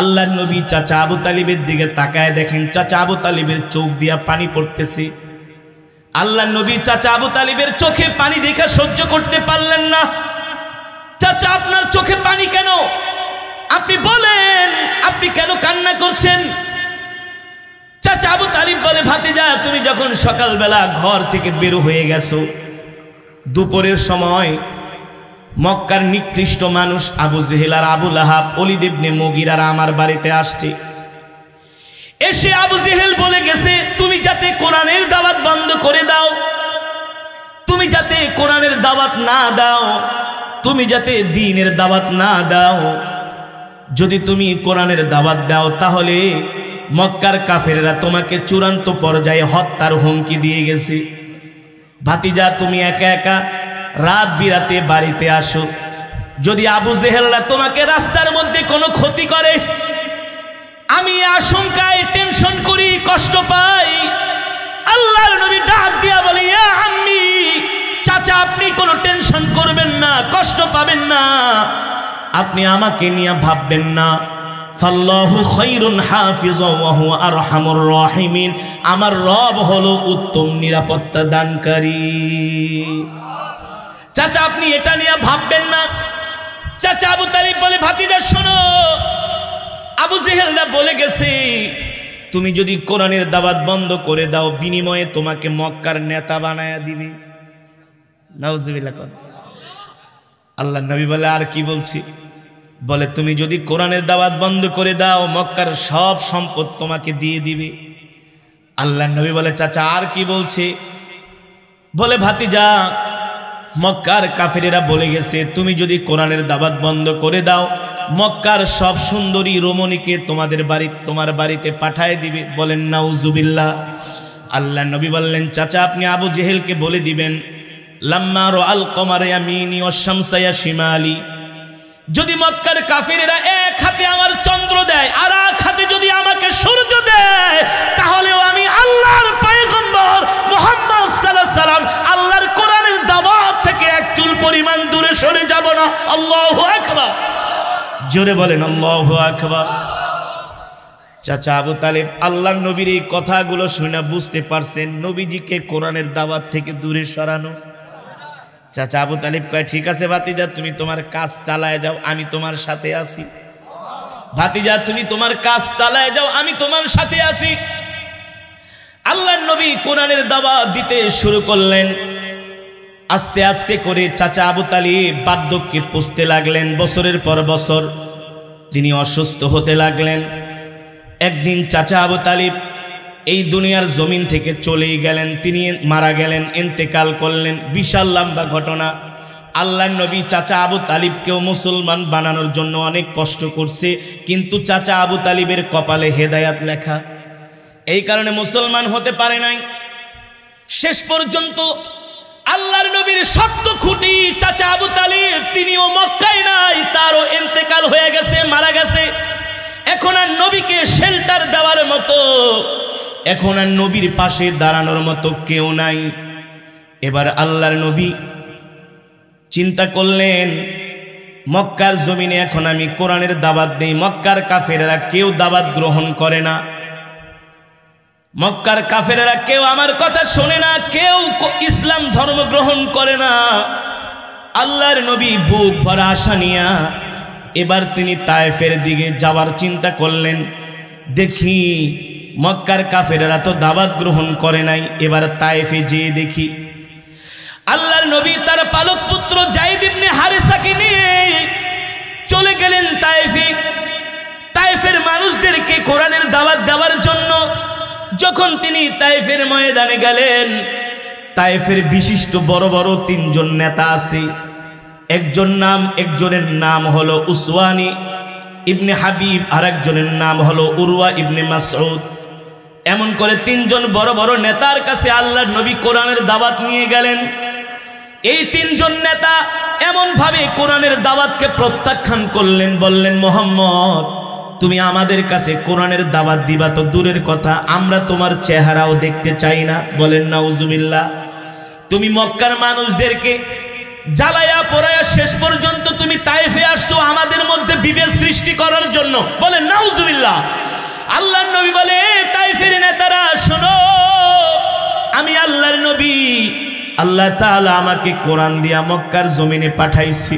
আল্লাহ নবী চাচা আবু তালিবের দিকে তাকায় দেখেন চাচা আবু তালিবের চোখ দিয়া পানি পড়তেছে আল্লাহ নবী চাচা আবু তালিবের চোখে পানি দেখে সহ্য করতে পারলেন না চাচা আপনার চোখে পানি কেন আপনি বলেন আপনি কেন কান্না করছেন চাচা আবু তালিব বলে ভাতে যা তুমি যখন সকালবেলা ঘর থেকে বের হয়ে গেছো দুপুরের সময় মক্কার নিকৃষ্ট মানুষ আবু জেহেলার আবুল আহাব অলিদেবনে মগিরারা আমার বাড়িতে আসছে এসে আবু জেহেল বলে গেছে তুমি যাতে কোরআনের দাওয়াত বন্ধ করে দাও তুমি যাতে কোরআনের দাওয়াত না দাও তুমি যাতে দিনের দাওয়াত না দাও যদি তুমি কোরআনের দাওয়াত দাও তাহলে মক্কার কাফেররা তোমাকে চূড়ান্ত পর্যায়ে হত্যার হুমকি দিয়ে গেছে ভাতিজা তুমি একা একা রাত বিরাতে বাড়িতে আসো যদি আবু জেহেলরা তোমাকে রাস্তার মধ্যে কোনো ক্ষতি করে আমি আশঙ্কায় টেনশন করি কষ্ট পাই আল্লাহর নবী ডাক দিয়া বলে আম্মি চাচা আপনি কোনো টেনশন করবেন না কষ্ট পাবেন না আপনি আমাকে নিয়ে ভাববেন না আমার রব হলো উত্তম নিরাপত্তা দানকারী চাচা আপনি এটা নিয়ে ভাববেন না চাচা আবু তালিব বলে ভাতিজা শোনো আবু জেহেলরা বলে গেছে তুমি যদি কোরআনের দাবাত বন্ধ করে দাও বিনিময়ে তোমাকে মক্কার নেতা বানায়া দিবে আল্লাহ নবী বলে আর কি বলছি বলে তুমি যদি কোরআনের দাবাত বন্ধ করে দাও মক্কার সব সম্পদ তোমাকে দিয়ে দিবে আল্লাহ নবী বলে চাচা আর কি বলছে বলে ভাতিজা মক্কার কাফেরেরা বলে গেছে তুমি যদি কোরআনের দাবাত বন্ধ করে দাও মক্কার সব সুন্দরী রমণীকে তোমাদের বাড়ি তোমার বাড়িতে পাঠায় দিবে বলেন উজুবিল্লা আল্লাহ নবী বললেন চাচা আপনি আবু জেহেলকে বলে দিবেন লাম্মা আল কমারে আমিনি অশামসায়া সীমা আলী যদি মক্কার কাফিরেরা এক হাতে আমার চন্দ্র দেয় আর এক হাতে যদি আমাকে জোরে বলেন আল্লাহ আকবার চাচা আবু তালেব আল্লাহ নবীর এই কথাগুলো শুনে বুঝতে পারছেন নবীজিকে কোরআনের দাওয়াত থেকে দূরে সরানো চাচা আবু তালিব কয় ঠিক আছে ভাতিজা তুমি তোমার কাজ চালায় যাও আমি তোমার সাথে আছি ভাতিজা তুমি তোমার কাজ চালায় যাও আমি তোমার সাথে আছি আল্লাহ নবী কোরআনের দাবা দিতে শুরু করলেন আস্তে আস্তে করে চাচা আবু তালি বার্ধক্যে পুষতে লাগলেন বছরের পর বছর তিনি অসুস্থ হতে লাগলেন একদিন চাচা আবু তালিব এই দুনিয়ার জমিন থেকে চলেই গেলেন তিনি মারা গেলেন এন্তেকাল করলেন বিশাল লম্বা ঘটনা আল্লাহ নবী চাচা আবু তালিবকেও মুসলমান বানানোর জন্য অনেক কষ্ট করছে কিন্তু চাচা আবু তালিবের কপালে হেদায়াত লেখা এই কারণে মুসলমান হতে পারে নাই শেষ পর্যন্ত আল্লাহর নবীর শক্ত খুঁটি চাচা আবু তালিব তিনিও মক্কায় নাই তারও ইন্তেকাল হয়ে গেছে মারা গেছে এখন আর নবীকে শেল্টার দেওয়ার মতো এখন আর নবীর পাশে দাঁড়ানোর মতো কেউ নাই এবার আল্লাহর নবী চিন্তা করলেন মক্কার জমিনে এখন আমি কোরআনের দাবাত নেই মক্কার কাফেরা কেউ দাবাত গ্রহণ করে না মক্কার কাফেরা কেউ আমার কথা শোনে না কেউ ইসলাম ধর্ম গ্রহণ করে না আল্লাহর নবী বুক ভরা আশা নিয়া এবার তিনি তায়েফের দিকে যাওয়ার চিন্তা করলেন দেখি মক্কার কাফেরা তো দাবাত গ্রহণ করে নাই এবার তায়েফে যেয়ে দেখি আল্লাহর নবী তার পালক পুত্র জাইদ ইবনে হারিসাকে নিয়ে চলে গেলেন তায়েফে তায়েফের মানুষদেরকে কোরআনের দাওয়াত দেওয়ার জন্য যখন তিনি তাইফের ময়দানে গেলেন তাইফের বিশিষ্ট বড় বড় তিনজন নেতা আছে একজন নাম একজনের নাম হলো উসওয়ানি ইবনে হাবিব আর একজনের নাম হলো উরওয়া ইবনে মাসউদ এমন করে তিনজন বড় বড় নেতার কাছে আল্লাহর নবী কোরআনের দাওয়াত নিয়ে গেলেন এই তিনজন নেতা এমনভাবে কোরআনের দাওয়াতকে প্রত্যাখ্যান করলেন বললেন মোহাম্মদ তুমি আমাদের কাছে কোরআনের দাবাত দিবা তো দূরের কথা আমরা তোমার চেহারাও দেখতে চাই না বলেন না নাউজুবিল্লা তুমি মক্কার মানুষদেরকে জ্বালায়া পড়ায়া শেষ পর্যন্ত তুমি তাইফে আসছো আমাদের মধ্যে বিবেদ সৃষ্টি করার জন্য বলেন নাউজুবিল্লা আল্লাহ নবী বলে তাইফের নেতারা শোনো আমি আল্লাহর নবী আল্লাহ তাআলা আমাকে কোরআন দিয়া মক্কার জমিনে পাঠাইছি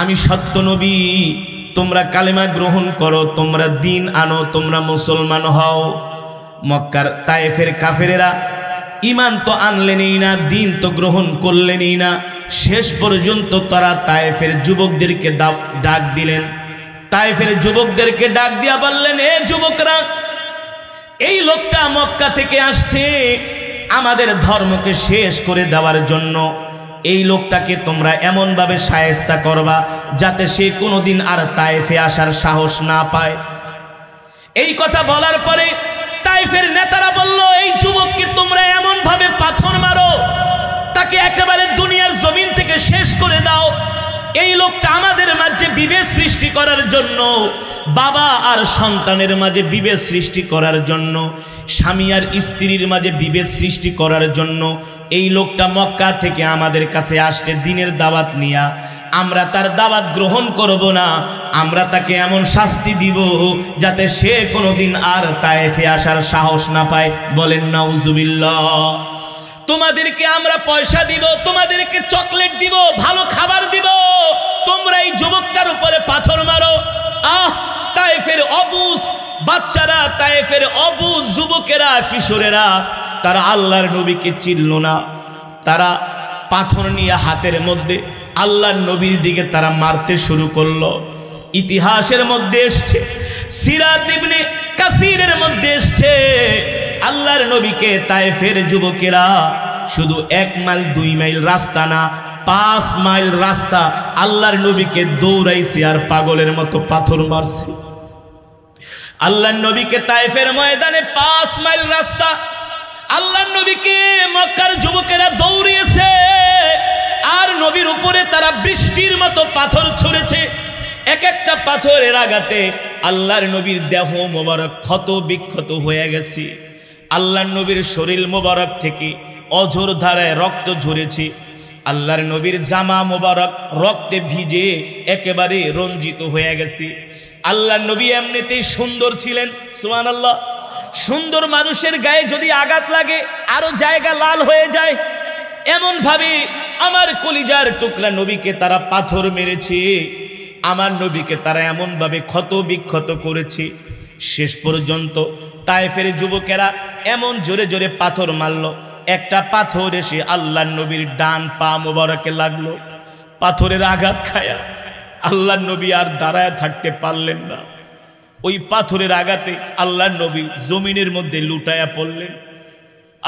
আমি সত্য নবী তোমরা কালেমা গ্রহণ করো তোমরা দিন আনো তোমরা মুসলমান হও মক্কার তায়েফের কাফেরেরা ইমান তো আনলেনই না দিন তো গ্রহণ করলেনই না শেষ পর্যন্ত তারা তায়েফের যুবকদেরকে ডাক দিলেন তায়েফের যুবকদেরকে ডাক দিয়া বললেন এ যুবকরা এই লোকটা মক্কা থেকে আসছে আমাদের ধর্মকে শেষ করে দেওয়ার জন্য এই লোকটাকে তোমরা এমনভাবে সায়স্তা করবা যাতে সে কোনোদিন আর তায়েফে আসার সাহস না পায় এই কথা বলার পরে তাইফের নেতারা বলল এই যুবককে তোমরা এমনভাবে পাথর মারো তাকে একেবারে দুনিয়ার জমিন থেকে শেষ করে দাও এই লোকটা আমাদের মাঝে বিভেদ সৃষ্টি করার জন্য বাবা আর সন্তানের মাঝে বিভেদ সৃষ্টি করার জন্য স্বামী আর স্ত্রীর মাঝে বিভেদ সৃষ্টি করার জন্য এই লোকটা মক্কা থেকে আমাদের কাছে আসছে দিনের দাওয়াত নিয়া আমরা তার দাওয়াত গ্রহণ করব না আমরা তাকে এমন শাস্তি দিব যাতে সে কোনোদিন আর তায়েফে আসার সাহস না পায় বলেন উজুবিল্লা তোমাদেরকে আমরা পয়সা দিব তোমাদেরকে চকলেট দিব ভালো খাবার দিব তোমরা এই যুবকটার উপরে পাথর মারো আহ তায়েফের অবুজ বাচ্চারা তায়েফের অবুজ যুবকেরা কিশোরেরা তারা আল্লাহর নবীকে চিনল না তারা পাথর নিয়ে হাতের মধ্যে আল্লাহর নবীর দিকে তারা মারতে শুরু করলো ইতিহাসের মধ্যে এসছে সিরাতিবনে কাসিরের মধ্যে এসছে আল্লাহর নবীকে তায়েফের যুবকেরা শুধু এক মাইল দুই মাইল রাস্তা না পাঁচ মাইল রাস্তা আল্লাহর নবীকে দৌড়াইছে আর পাগলের মতো পাথর মারছে আল্লাহ নবীকে তাইফের ময়দানে পাঁচ মাইল রাস্তা আল্লাহ নবীকে মক্কার যুবকেরা দৌড়িয়েছে আর নবীর উপরে তারা বৃষ্টির মতো পাথর ছুঁড়েছে এক একটা পাথরের আঘাতে আল্লাহর নবীর দেহ মোবারক ক্ষত বিক্ষত হয়ে গেছে আল্লাহ নবীর শরীর মোবারক থেকে অঝোর ধারায় রক্ত ঝরেছে আল্লাহর নবীর জামা মোবারক রক্তে ভিজে একেবারে রঞ্জিত হয়ে গেছে আল্লাহর নবী এমনিতেই সুন্দর ছিলেন সোহান আল্লাহ সুন্দর মানুষের গায়ে যদি আঘাত লাগে আরো জায়গা লাল হয়ে যায় এমন ভাবে আমার কলিজার টুকরা নবীকে তারা পাথর মেরেছে আমার নবীকে তারা এমনভাবে ক্ষত বিক্ষত করেছে শেষ পর্যন্ত তাই ফেরে যুবকেরা এমন জোরে জোরে পাথর মারল একটা পাথর এসে আল্লাহ নবীর ডান পা মোবারকে লাগলো পাথরের আঘাত খায়া আল্লাহ নবী আর দাঁড়ায় থাকতে পারলেন না ওই পাথরের আঘাতে আল্লাহ নবী জমিনের মধ্যে লুটায়া পড়লেন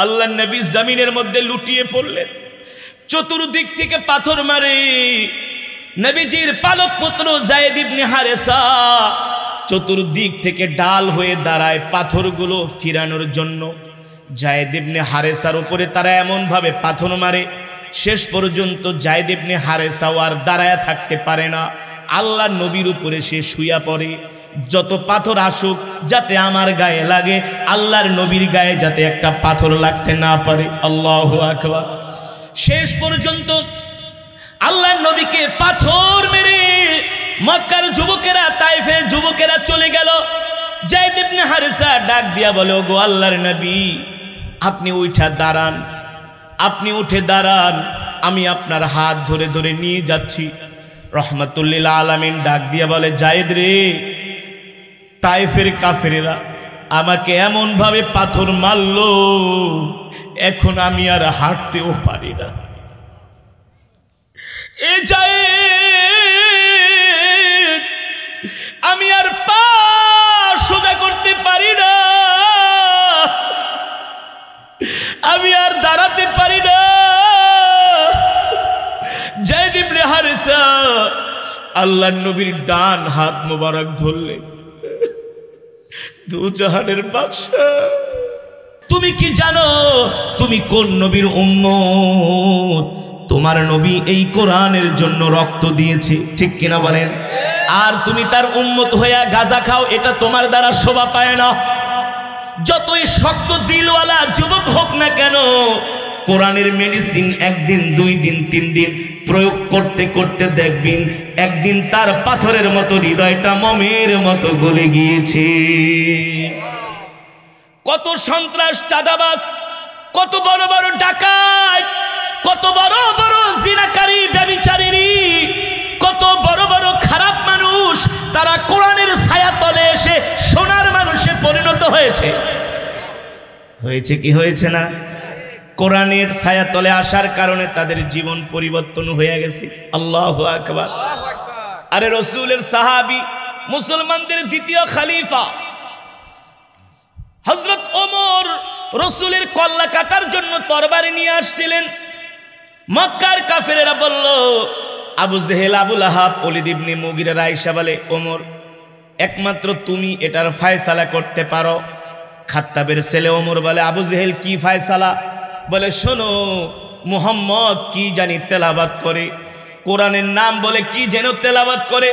আল্লাহ নবী জমিনের মধ্যে লুটিয়ে পড়লেন চতুর্দিক থেকে পাথর মারে নবীজির পালক পুত্র জায়দ নেহারে চতুর্দিক থেকে ডাল হয়ে দাঁড়ায় পাথরগুলো ফিরানোর জন্য জায়দেবনে হারেসার উপরে তারা এমনভাবে পাথর মারে শেষ পর্যন্ত জায়দেবনে হারেসাও আর দাঁড়ায় থাকতে পারে না আল্লাহ নবীর উপরে সে শুয়া পড়ে যত পাথর আসুক যাতে আমার গায়ে লাগে আল্লাহর নবীর গায়ে যাতে একটা পাথর লাগতে না পারে আল্লাহ আখবা শেষ পর্যন্ত আল্লাহ নবীকে পাথর মেরে মক্কার যুবকেরা তাইফে যুবকেরা চলে গেল জয়দেবনে হারিসা ডাক দিয়া বলো গো আল্লাহর নবী আপনি উঠা দাঁড়ান আপনি উঠে দাঁড়ান আমি আপনার হাত ধরে ধরে নিয়ে যাচ্ছি রহমাতুল্লিল আলমিন ডাক দিয়া বলে জায়দ রে তাইফের কাফেরেরা আমাকে এমনভাবে পাথর মারল এখন আমি আর হাঁটতেও পারি না এ যায় আমি আর পা আমি আর দাঁড়াতে পারি না জয়দীপ রে হারেসা আল্লাহ নবীর ডান হাত মোবারক ধরলে দু জাহানের বাদশা তুমি কি জানো তুমি কোন নবীর উম্মত তোমার নবী এই কোরআনের জন্য রক্ত দিয়েছে ঠিক কিনা বলেন আর তুমি তার উম্মত হইয়া গাজা খাও এটা তোমার দ্বারা শোভা পায় না যতই শক্ত দিলওয়ালা যুবক হোক না কেন কোরআনের মেডিসিন একদিন দুই দিন তিন দিন প্রয়োগ করতে করতে দেখবেন একদিন তার পাথরের মতো হৃদয়টা মমের মতো গলে গিয়েছে কত সন্ত্রাস চাঁদাবাস কত বড় বড় ডাকাত কত বড় বড় জিনাকারী ব্যবিচারিনী কত বড় বড় খারাপ মানুষ তারা কোরআনের ছায়াতলে এসে সোনার মানুষে পরিণত হয়েছে হয়েছে কি হয়েছে না কোরআনের ছায়াতলে আসার কারণে তাদের জীবন পরিবর্তন হয়ে গেছে আল্লাহ আকবর আরে রসুলের সাহাবি মুসলমানদের দ্বিতীয় খালিফা হজরত ওমর রসুলের কল্লা কাটার জন্য তরবারি নিয়ে আসছিলেন মক্কার কাফেরেরা বলল আবু জেহেল আবুল আহাব অলিদিবনি মুগিরা রায়সা বলে ওমর একমাত্র তুমি এটার ফায়সালা করতে পারো খাত্তাবের ছেলে ওমর বলে আবু জেহেল কি ফায়সালা বলে শোনো মুহাম্মদ কি জানি তেলাবাদ করে কোরআনের নাম বলে কি যেন তেলাবাদ করে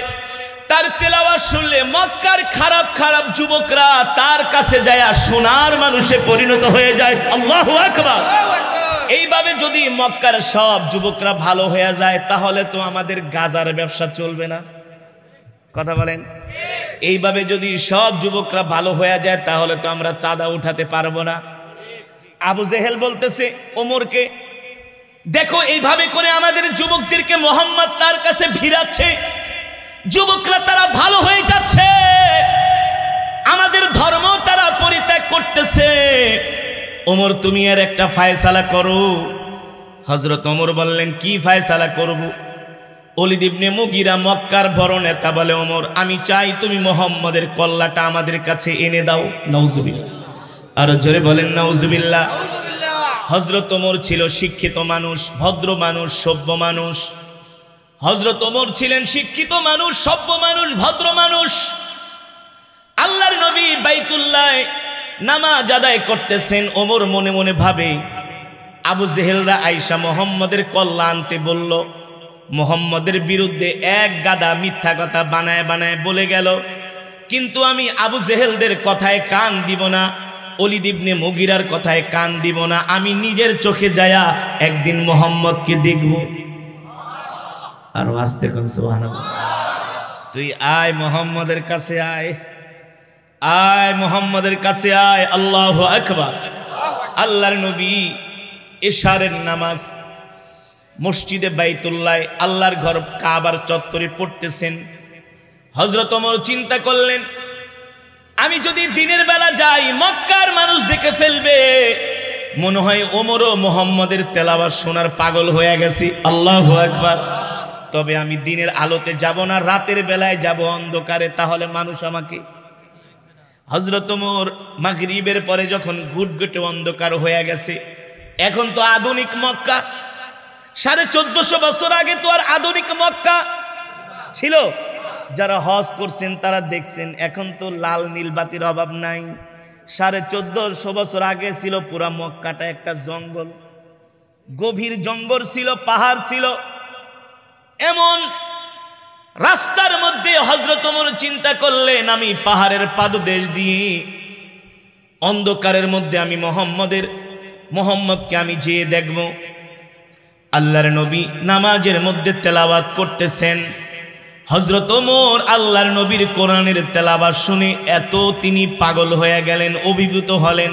তার তেলাবাদ শুনলে মক্কার খারাপ খারাপ যুবকরা তার কাছে যায় সোনার মানুষে পরিণত হয়ে যায় আল্লাহ আকবার এইভাবে যদি মক্কার সব যুবকরা ভালো হয়ে যায় তাহলে তো আমাদের গাজার ব্যবসা চলবে না কথা বলেন এইভাবে যদি সব যুবকরা ভালো হয়ে যায় তাহলে তো আমরা চাঁদা উঠাতে পারবো না আবু জেহেল বলতেছে ওমরকে দেখো এইভাবে করে আমাদের যুবকদেরকে মোহাম্মদ তার কাছে ভিড়াচ্ছে যুবকরা তারা ভালো হয়ে যাচ্ছে ওমর তুমি আর একটা ফায়সালা করো হজরত ওমর বললেন কি ফায়সালা করব অলি দিবনে মুগিরা মক্কার বড় নেতা বলে ওমর আমি চাই তুমি মোহাম্মদের কল্লাটা আমাদের কাছে এনে দাও নৌজুবিল্লা আরো জোরে বলেন নৌজুবিল্লা হজরত ওমর ছিল শিক্ষিত মানুষ ভদ্র মানুষ সভ্য মানুষ হজরত ওমর ছিলেন শিক্ষিত মানুষ সভ্য মানুষ ভদ্র মানুষ আল্লাহর নবী বাইতুল্লাহ নামাজ আদায় করতেছেন ওমর মনে মনে ভাবে আবু জেহেলরা আইসা মোহাম্মদের কল্লা আনতে বলল মোহাম্মদের বিরুদ্ধে এক গাদা মিথ্যা কথা বানায় বানায় বলে গেল কিন্তু আমি আবু জেহেলদের কথায় কান দিব না অলিদিবনে মগিরার কথায় কান দিব না আমি নিজের চোখে যায়া একদিন মোহাম্মদকে দেখব আর আসতে কোন সুহান তুই আয় মোহাম্মদের কাছে আয় আয় মোহাম্মদের কাছে আয় আল্লাহ আকবার আল্লাহর নবী এশারের নামাজ মসজিদে বাইতুল্লায় আল্লাহর ঘর কাবার চত্বরে পড়তেছেন হজরত অমর চিন্তা করলেন আমি যদি দিনের বেলা যাই মক্কার মানুষ দেখে ফেলবে মনে হয় ওমর ও মোহাম্মদের তেলাবার সোনার পাগল হয়ে গেছি আল্লাহ একবার তবে আমি দিনের আলোতে যাব না রাতের বেলায় যাব অন্ধকারে তাহলে মানুষ আমাকে হজরত মোর মাগরিবের পরে যখন ঘুটঘুটে অন্ধকার হয়ে গেছে এখন তো আধুনিক মক্কা সাড়ে চোদ্দশো বছর আগে তো আর আধুনিক মক্কা ছিল যারা হজ করছেন তারা দেখছেন এখন তো লাল নীল বাতির অভাব নাই সাড়ে চোদ্দশো বছর আগে ছিল পুরা মক্কাটা একটা জঙ্গল গভীর জঙ্গল ছিল পাহাড় ছিল এমন রাস্তার মধ্যে হজরতমর চিন্তা করলেন আমি পাহাড়ের পাদদেশ দিয়ে অন্ধকারের মধ্যে আমি মোহাম্মদের মোহাম্মদকে আমি যেয়ে দেখব আল্লাহর নবী নামাজের মধ্যে তেলাবাত করতেছেন হজরত ওমর আল্লাহর নবীর কোরআনের তেলাবাত শুনে এত তিনি পাগল হয়ে গেলেন অভিভূত হলেন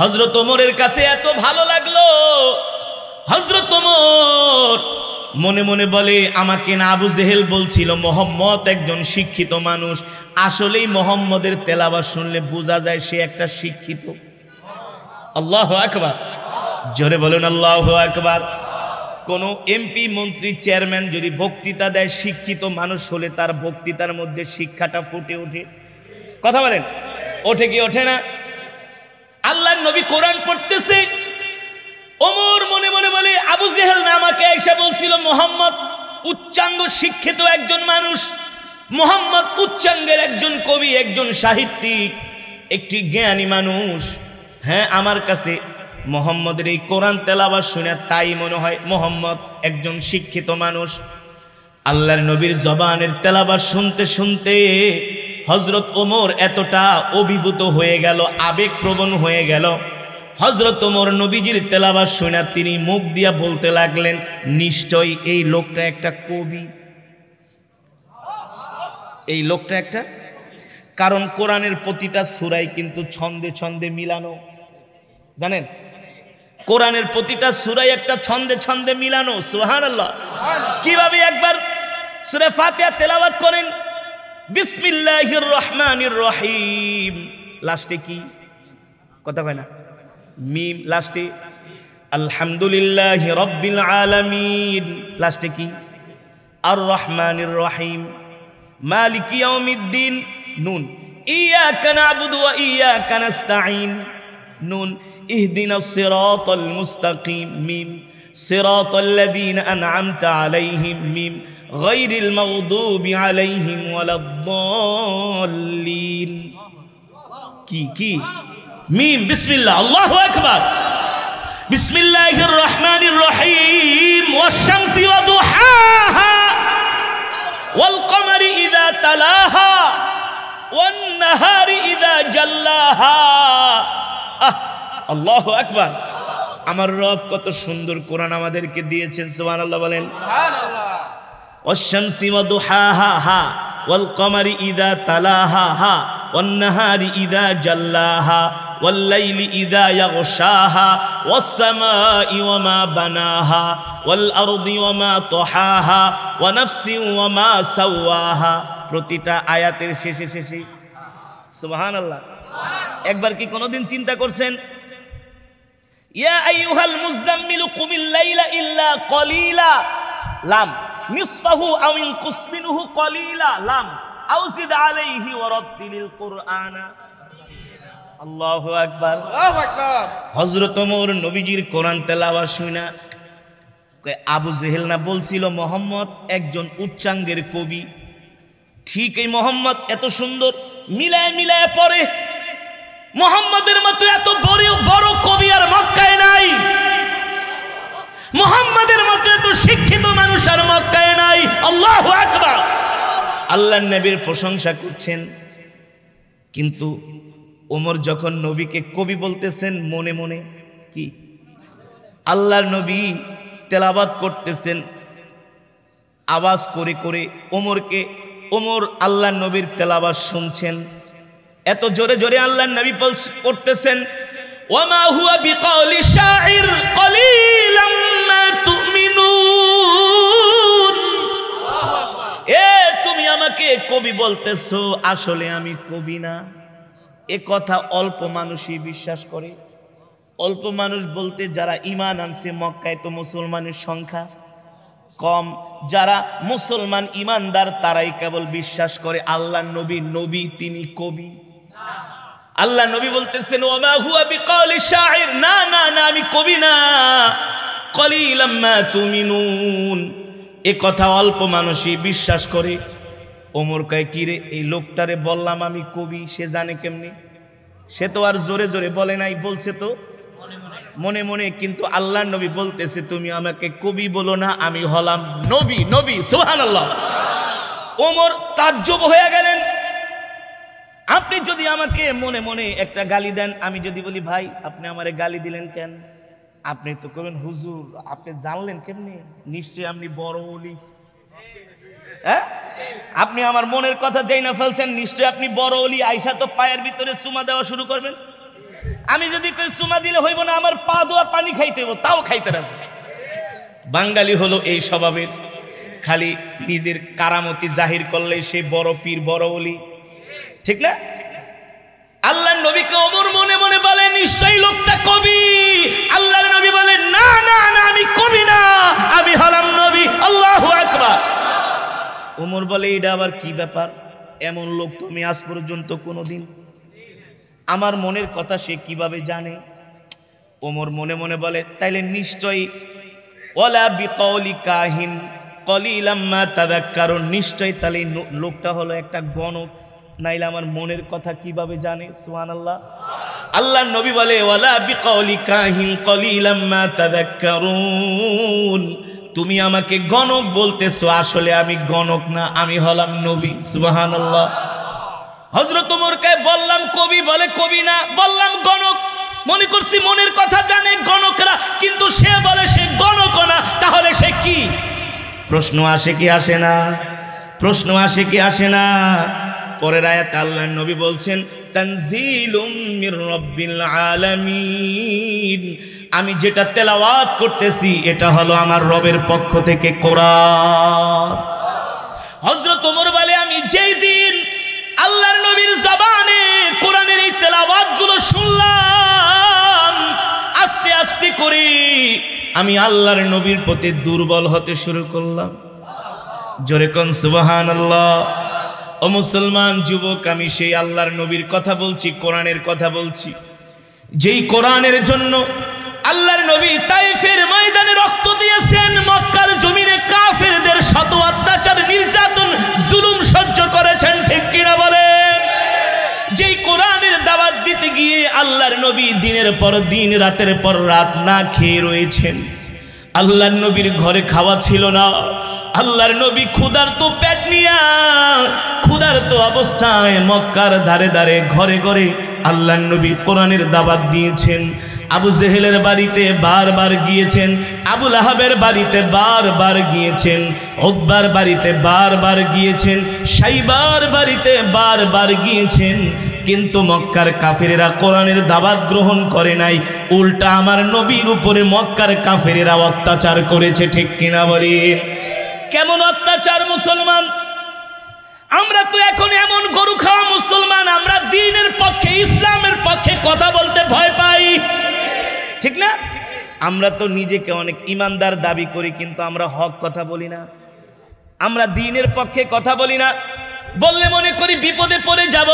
হজরত ওমরের কাছে এত ভালো লাগলো হজরত ওমর মনে মনে বলে আমাকে না আবু জেহেল বলছিল মোহাম্মদ একজন শিক্ষিত মানুষ আসলেই মোহাম্মদের তেলাবাস শুনলে বোঝা যায় সে একটা শিক্ষিত আল্লাহ আকবার জোরে বলেন আল্লাহ আকবার কোনো এমপি মন্ত্রী চেয়ারম্যান যদি বক্তৃতা দেয় শিক্ষিত মানুষ হলে তার বক্তৃতার মধ্যে শিক্ষাটা ফুটে ওঠে কথা বলেন ওঠে কি ওঠে না আল্লাহ নবী কোরআন পড়তেছে ওমর মনে মনে বলে আবু জেহেল না আমাকে এসে বলছিল মোহাম্মদ উচ্চাঙ্গ শিক্ষিত একজন মানুষ মোহাম্মদ উচ্চাঙ্গের একজন কবি একজন সাহিত্যিক একটি জ্ঞানী মানুষ হ্যাঁ আমার কাছে মোহাম্মদের এই কোরআন তেলাবাস শুনে তাই মনে হয় মোহাম্মদ একজন শিক্ষিত মানুষ আল্লাহর নবীর জবানের তেলাবাস শুনতে শুনতে হজরত ওমর এতটা অভিভূত হয়ে গেল আবেগপ্রবণ হয়ে গেল হজরত তোমর নবীজির তেলাবাস শোনা তিনি মুখ দিয়া বলতে লাগলেন নিশ্চয়ই এই লোকটা একটা কবি এই লোকটা একটা কারণ কোরআনের প্রতিটা সুরাই কিন্তু ছন্দে ছন্দে মিলানো জানেন কোরআনের প্রতিটা সুরাই একটা ছন্দে ছন্দে মিলানো সুহান আল্লাহ কিভাবে একবার সুরে ফাতিয়া তেলাওয়াত করেন বিসমিল্লাহ রহমানির রহিম লাস্টে কি কথা কয় না ميم لاستي الحمد لله رب العالمين لاستيكي الرحمن الرحيم مالك يوم الدين نون إياك نعبد وإياك نستعين نون اهدنا الصراط المستقيم ميم صراط الذين أنعمت عليهم ميم غير المغضوب عليهم ولا الضالين كي كي মিম বিসমিল্লা আল্লাহ একবার বিসমিল্লাহ রহমানির রহিম ওয়াশামসি ওয়া দুহাহা ওয়াল কমারি ইযা তালাহা ওয়ান নাহারি ইযা জাল্লাহা আল্লাহু আকবার আমার রব কত সুন্দর কোরআন আমাদেরকে দিয়েছেন সুবহানাল্লাহ বলেন সুবহানাল্লাহ ওয়াশামসি ওয়া দুহাহা ওয়াল কমারি ইযা তালাহা ওয়ান নাহারি ইযা জাল্লাহা والليل إذا يغشاها والسماء وما بناها والأرض وما طحاها ونفس وما سواها আয়াতের শেষে শেষে একবার কি কোনোদিন চিন্তা করছেন ইয়া আইয়ুহাল মুজাম্মিলু কুমিল লাইলা ইল্লা কলিলা লাম নিসফাহু আও ইনকুস কলিলা লাম আউজিদ আলাইহি ওয়া রাদ্দিল কুরআনা আল্লাহ আকবার হজরত ওমর নবীজির কোরআন তেলাওয়ার শুনা আবু জেহেল না বলছিল মোহাম্মদ একজন উচ্চাঙ্গের কবি ঠিক এই মোহাম্মদ এত সুন্দর মিলায় মিলায় পড়ে মোহাম্মদের মতো এত বড় বড় কবি আর মক্কায় নাই মোহাম্মদের মতো এত শিক্ষিত মানুষ আর মক্কায় নাই আল্লাহ আকবার আল্লাহ নবীর প্রশংসা করছেন কিন্তু ওমর যখন নবীকে কবি বলতেছেন মনে মনে কি আল্লাহর নবী তেলাবাদ করতেছেন আওয়াজ করে করে ওমরকে ওমর আল্লাহ নবীর তেলাবাদ শুনছেন এত জোরে জোরে আল্লাহ নবী করতেছেন ওমা হুয়া বিকলি শাইর কলিলাম এ তুমি আমাকে কবি বলতেছো আসলে আমি কবি না এ কথা অল্প মানুষই বিশ্বাস করে অল্প মানুষ বলতে যারা ইমান আনছে মক্কায় তো মুসলমানের সংখ্যা কম যারা মুসলমান ইমানদার তারাই কেবল বিশ্বাস করে আল্লাহ নবী নবী তিনি কবি আল্লাহ নবী বলতেছেন না না না আমি কবি না কলিলাম্মা তুমি নুন এ কথা অল্প মানুষই বিশ্বাস করে ওমর কয় কি রে এই লোকটারে বললাম আমি কবি সে জানে কেমনি সে তো আর জোরে জোরে বলে নাই বলছে তো মনে মনে কিন্তু আল্লাহ নবী বলতেছে তুমি আমাকে কবি বলো না আমি হলাম নবী নবী সোহান আল্লাহ ওমর তাজ্জব হয়ে গেলেন আপনি যদি আমাকে মনে মনে একটা গালি দেন আমি যদি বলি ভাই আপনি আমারে গালি দিলেন কেন আপনি তো করবেন হুজুর আপনি জানলেন কেমনি নিশ্চয়ই আপনি বড় অলি হ্যাঁ আপনি আমার মনের কথা যেই না ফেলছেন নিশ্চয়ই আপনি বড় অলি আইসা তো পায়ের ভিতরে চুমা দেওয়া শুরু করবেন আমি যদি চুমা দিলে হইব না আমার পা দোয়া পানি খাইতে হইব তাও খাইতে রাজি বাঙালি হলো এই স্বভাবের খালি নিজের কারামতি জাহির করলে সে বড় পীর বড় অলি ঠিক না আল্লাহ নবীকে অমর মনে মনে বলে নিশ্চয়ই লোকটা কবি আল্লাহ নবী বলে না না না আমি কবি না আমি হলাম নবী আল্লাহ আকবার উমর বলে এটা আবার কি ব্যাপার এমন লোক তুমি আজ পর্যন্ত কোনো দিন আমার মনের কথা সে কিভাবে জানে ওমর মনে মনে বলে তাইলে নিশ্চয়ই ওলা বিকলি কাহিন কলিলাম্মা তাদা কারণ নিশ্চয় তাহলে লোকটা হলো একটা গণক নাইলে আমার মনের কথা কিভাবে জানে সোহান আল্লাহ আল্লাহ নবী বলে ওলা বিকলি কাহিন কলিলাম্মা তাদা কারণ তুমি আমাকে গণক বলতেছো আসলে আমি গণক না আমি হলাম নবী সুবাহান হজরত উমরকে বললাম কবি বলে কবি না বললাম গণক মনে করছি মনের কথা জানে গণকরা কিন্তু সে বলে সে গণক না তাহলে সে কি প্রশ্ন আসে কি আসে না প্রশ্ন আসে কি আসে না পরের আয়াত আল্লাহ নবী বলছেন তানজিলুম মির রব্বিল আলামিন আমি যেটা তেলাওয়াত করতেছি এটা হলো আমার রবের পক্ষ থেকে কোরআন হজরত ওমর বলে আমি যেই দিন আল্লাহর নবীর জবানে কোরআনের এই তেলাওয়াত গুলো শুনলাম আস্তে আস্তে করে আমি আল্লাহর নবীর প্রতি দুর্বল হতে শুরু করলাম জোরে কন সুবাহান আল্লাহ ও মুসলমান যুবক আমি সেই আল্লাহর নবীর কথা বলছি কোরআনের কথা বলছি যেই কোরআনের জন্য আল্লাহর নবী তাইফের ময়দানে রক্ত দিয়েছেন মক্কার জমিনে কাফেরদের শত অত্যাচার নির্যাতন জুলুম সহ্য করেছেন ঠিক কিনা বলেন যেই কোরআনের দাবাত দিতে গিয়ে আল্লাহর নবী দিনের পর দিন রাতের পর রাত না খেয়ে রয়েছেন আল্লাহর নবীর ঘরে খাওয়া ছিল না আল্লাহর নবী ক্ষুদার তো পেট নিয়া ক্ষুদার তো অবস্থায় মক্কার ধারে ধারে ঘরে ঘরে আল্লাহর নবী কোরআনের দাবাত দিয়েছেন আবু জেহেলের বাড়িতে বারবার গিয়েছেন আবু আহাবের বাড়িতে বারবার গিয়েছেন ওব্বার বাড়িতে বারবার গিয়েছেন সাইবার বাড়িতে বারবার গিয়েছেন কিন্তু মক্কার কাফেরেরা কোরআনের দাবাত গ্রহণ করে নাই উল্টা আমার নবীর উপরে মক্কার কাফেরেরা অত্যাচার করেছে ঠিক কিনা বলি কেমন অত্যাচার মুসলমান আমরা তো এখন এমন গরু খাওয়া মুসলমান আমরা দিনের পক্ষে ইসলামের পক্ষে কথা বলতে ভয় পাই ঠিক না আমরা তো নিজেকে অনেক ইমানদার দাবি করি কিন্তু আমরা হক কথা বলি না আমরা দিনের পক্ষে কথা বলি না বললে মনে করি বিপদে পড়ে যাব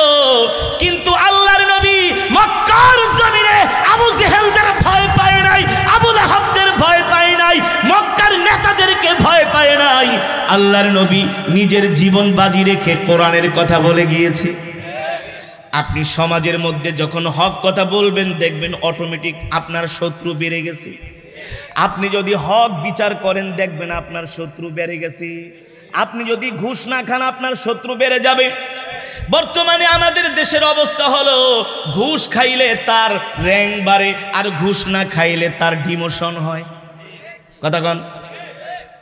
কিন্তু আল্লাহর নবী মক্কার জমিনে আবু জেহেলদের ভয় পায় নাই আবুল হাবদের ভয় পায় নাই মক্কার নেতাদেরকে ভয় পায় নাই আল্লাহর নবী নিজের জীবন বাজি রেখে কোরআনের কথা বলে গিয়েছে আপনি সমাজের মধ্যে যখন হক কথা বলবেন দেখবেন অটোমেটিক আপনার শত্রু বেড়ে গেছে আপনি যদি হক বিচার করেন দেখবেন আপনার শত্রু বেড়ে গেছে আপনি যদি ঘুষ না খান আপনার শত্রু বেড়ে যাবে বর্তমানে আমাদের দেশের অবস্থা হলো ঘুষ খাইলে তার র্যাং বাড়ে আর ঘুষ না খাইলে তার ডিমোশন হয় কথা কন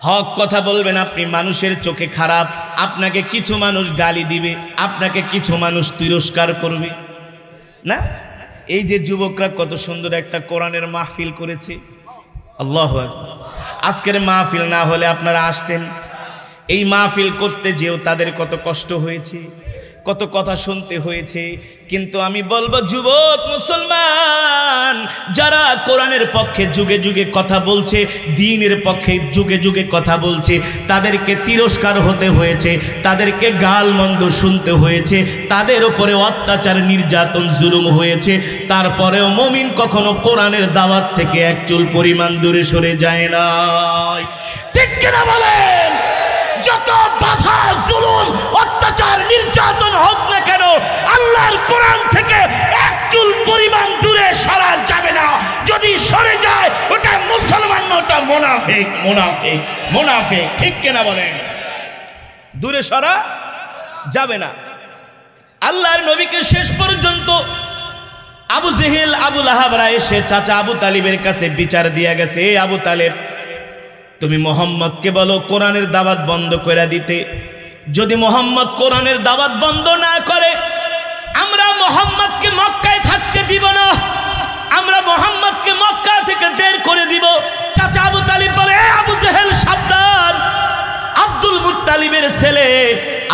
হক কথা বলবেন আপনি মানুষের চোখে খারাপ আপনাকে কিছু মানুষ গালি দিবে আপনাকে কিছু মানুষ তিরস্কার করবে না এই যে যুবকরা কত সুন্দর একটা কোরআনের মাহফিল করেছে আল্লাহ আজকের মাহফিল না হলে আপনারা আসতেন এই মাহফিল করতে যেও তাদের কত কষ্ট হয়েছে কত কথা শুনতে হয়েছে কিন্তু আমি বলবো যুবক মুসলমান যারা কোরআনের পক্ষে যুগে যুগে কথা বলছে দিনের পক্ষে যুগে যুগে কথা বলছে তাদেরকে তিরস্কার হতে হয়েছে তাদেরকে গালমন্দ শুনতে হয়েছে তাদের ওপরে অত্যাচার নির্যাতন জুলুম হয়েছে তারপরেও মমিন কখনো কোরআনের দাওয়াত থেকে একচুল পরিমাণ দূরে সরে যায় না ঠিক কিনা বলেন যত বাধা জুলুম অত্যাচার নির্যাতন হোক না কেন আল্লাহর কোরআন থেকে এক চুল পরিমাণ দূরে সরা যাবে না যদি সরে যায় ওটা মুসলমান ওটা মোনাফিক মোনাফিক মোনাফিক ঠিক কেনা বলেন দূরে সরা যাবে না আল্লাহর নবীকে শেষ পর্যন্ত আবু জেহেল আবু রায় সে চাচা আবু তালিবের কাছে বিচার দিয়ে গেছে আবু তালেব তুমি মোহাম্মদকে বলো কোরআনের দাবাত বন্ধ করে দিতে যদি মোহাম্মদ কোরআনের দাবাত বন্ধ না করে আমরা মোহাম্মদকে মক্কায় থাকতে দিব না আমরা মোহাম্মদকে মক্কা থেকে বের করে দিব চাচা আবু তালিব বলে আবু জেহেল সাবধান আব্দুল মুতালিবের ছেলে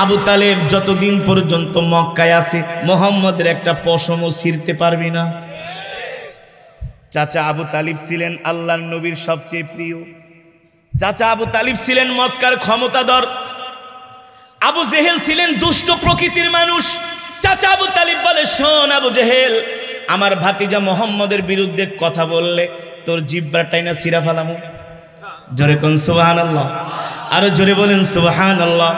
আবু তালেব যতদিন পর্যন্ত মক্কায় আছে মোহাম্মদের একটা পশমও ছিঁড়তে পারবি না চাচা আবু তালিব ছিলেন আল্লাহ নবীর সবচেয়ে প্রিয় চাচা আবু তালিব ছিলেন মক্কার ক্ষমতাধর আবু জেহেল ছিলেন দুষ্ট প্রকৃতির মানুষ চাচা আবু তালিব বলে শোন আবু জেহেল আমার ভাতিজা মোহাম্মদের বিরুদ্ধে কথা বললে তোর জিব্বার টাইনা সিরা ফালামু জোরে কোন সুবাহান আল্লাহ আরো জোরে বলেন সুবাহান আল্লাহ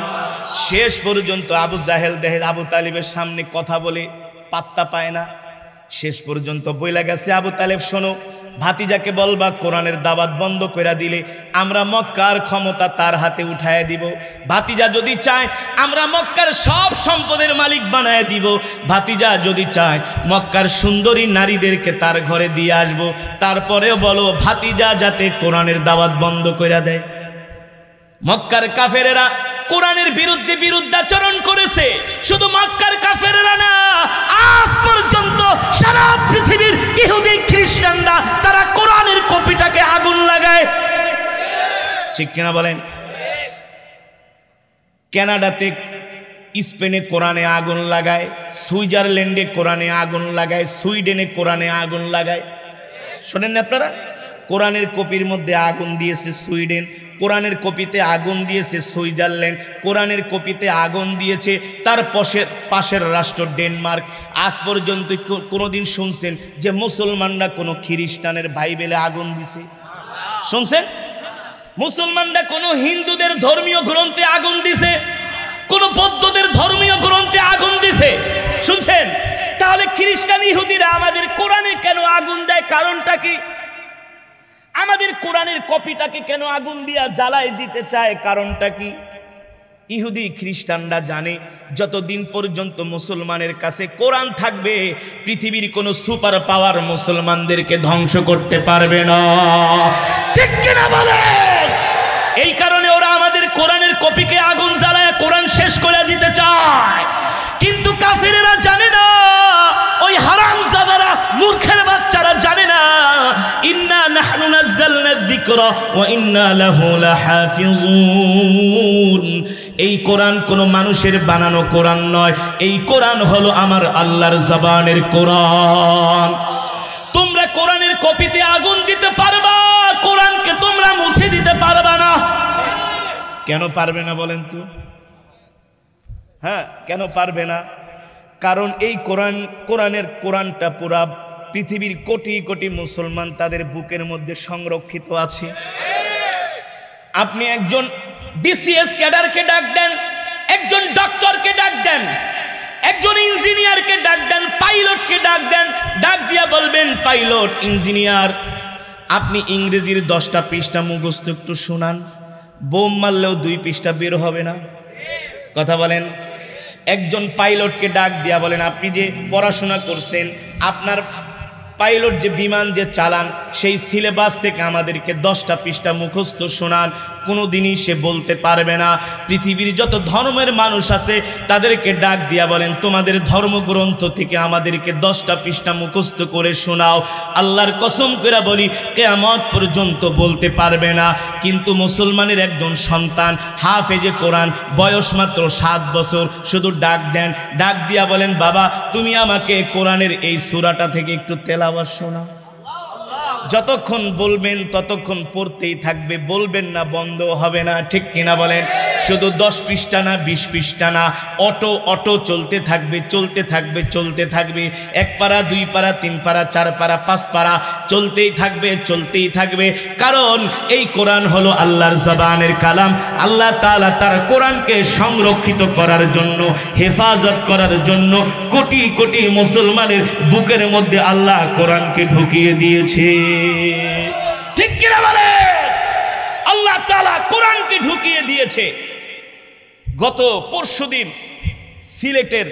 শেষ পর্যন্ত আবু জাহেল দেহে আবু তালিবের সামনে কথা বলে পাত্তা পায় না শেষ পর্যন্ত বইলা গেছে আবু তালেব শোনো ভাতিজাকে বলবা কোরআনের দাবাত বন্ধ করে দিলে আমরা মক্কার ক্ষমতা তার হাতে উঠায় দিব ভাতিজা যদি চায় আমরা মক্কার সব সম্পদের মালিক বানায় দিব ভাতিজা যদি চায় মক্কার সুন্দরী নারীদেরকে তার ঘরে দিয়ে আসব তারপরেও বলো ভাতিজা যাতে কোরআনের দাবাত বন্ধ করে দেয় মক্কার কাফেরেরা কোরআনের বিরুদ্ধে বিরুদ্ধাচরণ করেছে শুধু মাক্কার কাফেরা না আজ পর্যন্ত সারা পৃথিবীর ইহুদি খ্রিস্টানরা তারা কোরআনের কপিটাকে আগুন লাগায় ঠিক কিনা বলেন কেনাডাতে স্পেনে কোরআনে আগুন লাগায় সুইজারল্যান্ডে কোরআনে আগুন লাগায় সুইডেনে কোরআনে আগুন লাগায় শোনেন না আপনারা কোরআনের কপির মধ্যে আগুন দিয়েছে সুইডেন কোরআনের কপিতে আগুন দিয়েছে সুইজারল্যান্ড কোরআনের কপিতে আগুন দিয়েছে তার পাশের পাশের রাষ্ট্র ডেনমার্ক আজ পর্যন্ত কোনো দিন শুনছেন যে মুসলমানরা কোনো খ্রিস্টানের বাইবেলে আগুন দিছে শুনছেন মুসলমানরা কোনো হিন্দুদের ধর্মীয় গ্রন্থে আগুন দিছে কোনো বৌদ্ধদের ধর্মীয় গ্রন্থে আগুন দিছে শুনছেন তাহলে খ্রিস্টান ইহুদিরা আমাদের কোরআনে কেন আগুন দেয় কারণটা কি আমাদের কোরআনের কপিটাকে কেন আগুন দিয়া জ্বালাই দিতে চায় কারণটা কি ইহুদি খ্রিস্টানরা জানে যতদিন পর্যন্ত মুসলমানের কাছে কোরআন থাকবে পৃথিবীর কোন সুপার পাওয়ার মুসলমানদেরকে ধ্বংস করতে পারবে না এই কারণে ওরা আমাদের কোরআনের কপিকে আগুন জ্বালায় কোরআন শেষ করে দিতে চায় কিন্তু কাফিরেরা জানে না ওই হারাম জাদারা মূর্খের বাচ্চারা জানে এই কোরআন কোনো মানুষের বানানো কোরআন নয় এই কোরআন হলো আমার আল্লাহর জবানের কোরআন তোমরা কোরআনের কপিতে আগুন দিতে পারবা কোরআনকে তোমরা মুছে দিতে পারবা না কেন পারবে না বলেন তো হ্যাঁ কেন পারবে না কারণ এই কোরআন কোরআনের কোরআনটা পুরা পৃথিবীর কোটি কোটি মুসলমান তাদের বুকের মধ্যে সংরক্ষিত আছে আপনি একজন বিসিএস ক্যাডারকে ডাক দেন একজন ডক্টরকে ডাক দেন একজন ইঞ্জিনিয়ারকে ডাক দেন পাইলটকে ডাক দেন ডাক দিয়া বলবেন পাইলট ইঞ্জিনিয়ার আপনি ইংরেজির দশটা পৃষ্ঠা মুখস্থ একটু শোনান বোম মারলেও দুই পৃষ্ঠা বের হবে না কথা বলেন একজন পাইলটকে ডাক দিয়া বলেন আপনি যে পড়াশোনা করছেন আপনার পাইলট যে বিমান যে চালান সেই সিলেবাস থেকে আমাদেরকে দশটা পৃষ্ঠা মুখস্থ শোনান কোনো দিনই সে বলতে পারবে না পৃথিবীর যত ধর্মের মানুষ আছে তাদেরকে ডাক দিয়া বলেন তোমাদের ধর্মগ্রন্থ থেকে আমাদেরকে দশটা পৃষ্ঠা মুখস্থ করে শোনাও আল্লাহর কসম করে বলি কেয়ামত পর্যন্ত বলতে পারবে না কিন্তু মুসলমানের একজন সন্তান হাফেজে কোরআন বয়স মাত্র সাত বছর শুধু ডাক দেন ডাক দিয়া বলেন বাবা তুমি আমাকে কোরআনের এই সুরাটা থেকে একটু তেলা আবার শোনা যতক্ষণ বলবেন ততক্ষণ পড়তেই থাকবে বলবেন না বন্ধ হবে না ঠিক কিনা বলেন শুধু দশ পৃষ্ঠা না বিশ পৃষ্ঠা না অটো অটো চলতে থাকবে চলতে থাকবে চলতে থাকবে এক পাড়া দুই পাড়া তিন পাড়া চার পাড়া পাঁচ পাড়া চলতেই থাকবে চলতেই থাকবে কারণ এই কোরআন হলো আল্লাহর জবানের কালাম আল্লাহ তালা তার কোরআনকে সংরক্ষিত করার জন্য হেফাজত করার জন্য কোটি কোটি মুসলমানের বুকের মধ্যে আল্লাহ কোরআনকে ঢুকিয়ে দিয়েছে ঠিক কিনা বলে আল্লাহ তালা কোরআনকে ঢুকিয়ে দিয়েছে গত পরশুদিন সিলেটের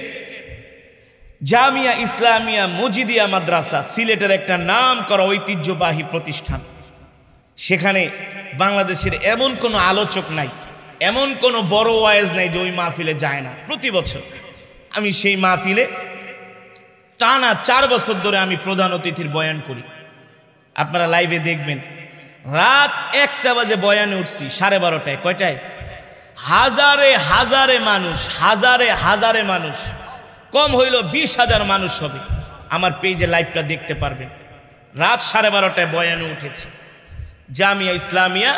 জামিয়া ইসলামিয়া মজিদিয়া মাদ্রাসা সিলেটের একটা নাম করা ঐতিহ্যবাহী প্রতিষ্ঠান সেখানে বাংলাদেশের এমন কোনো আলোচক নাই এমন কোনো বড় ওয়াইজ নাই যে ওই মাহফিলে যায় না প্রতি বছর আমি সেই মাহফিলে টানা চার বছর ধরে আমি প্রধান অতিথির বয়ান করি আপনারা লাইভে দেখবেন রাত একটা বাজে বয়ানে উঠছি সাড়ে বারোটায় কয়টায় হাজারে হাজারে মানুষ হাজারে হাজারে মানুষ কম হইল বিশ হাজার মানুষ হবে আমার পেজে লাইভটা দেখতে পারবেন রাত সাড়ে বারোটায় বয়ানে উঠেছে জামিয়া ইসলামিয়া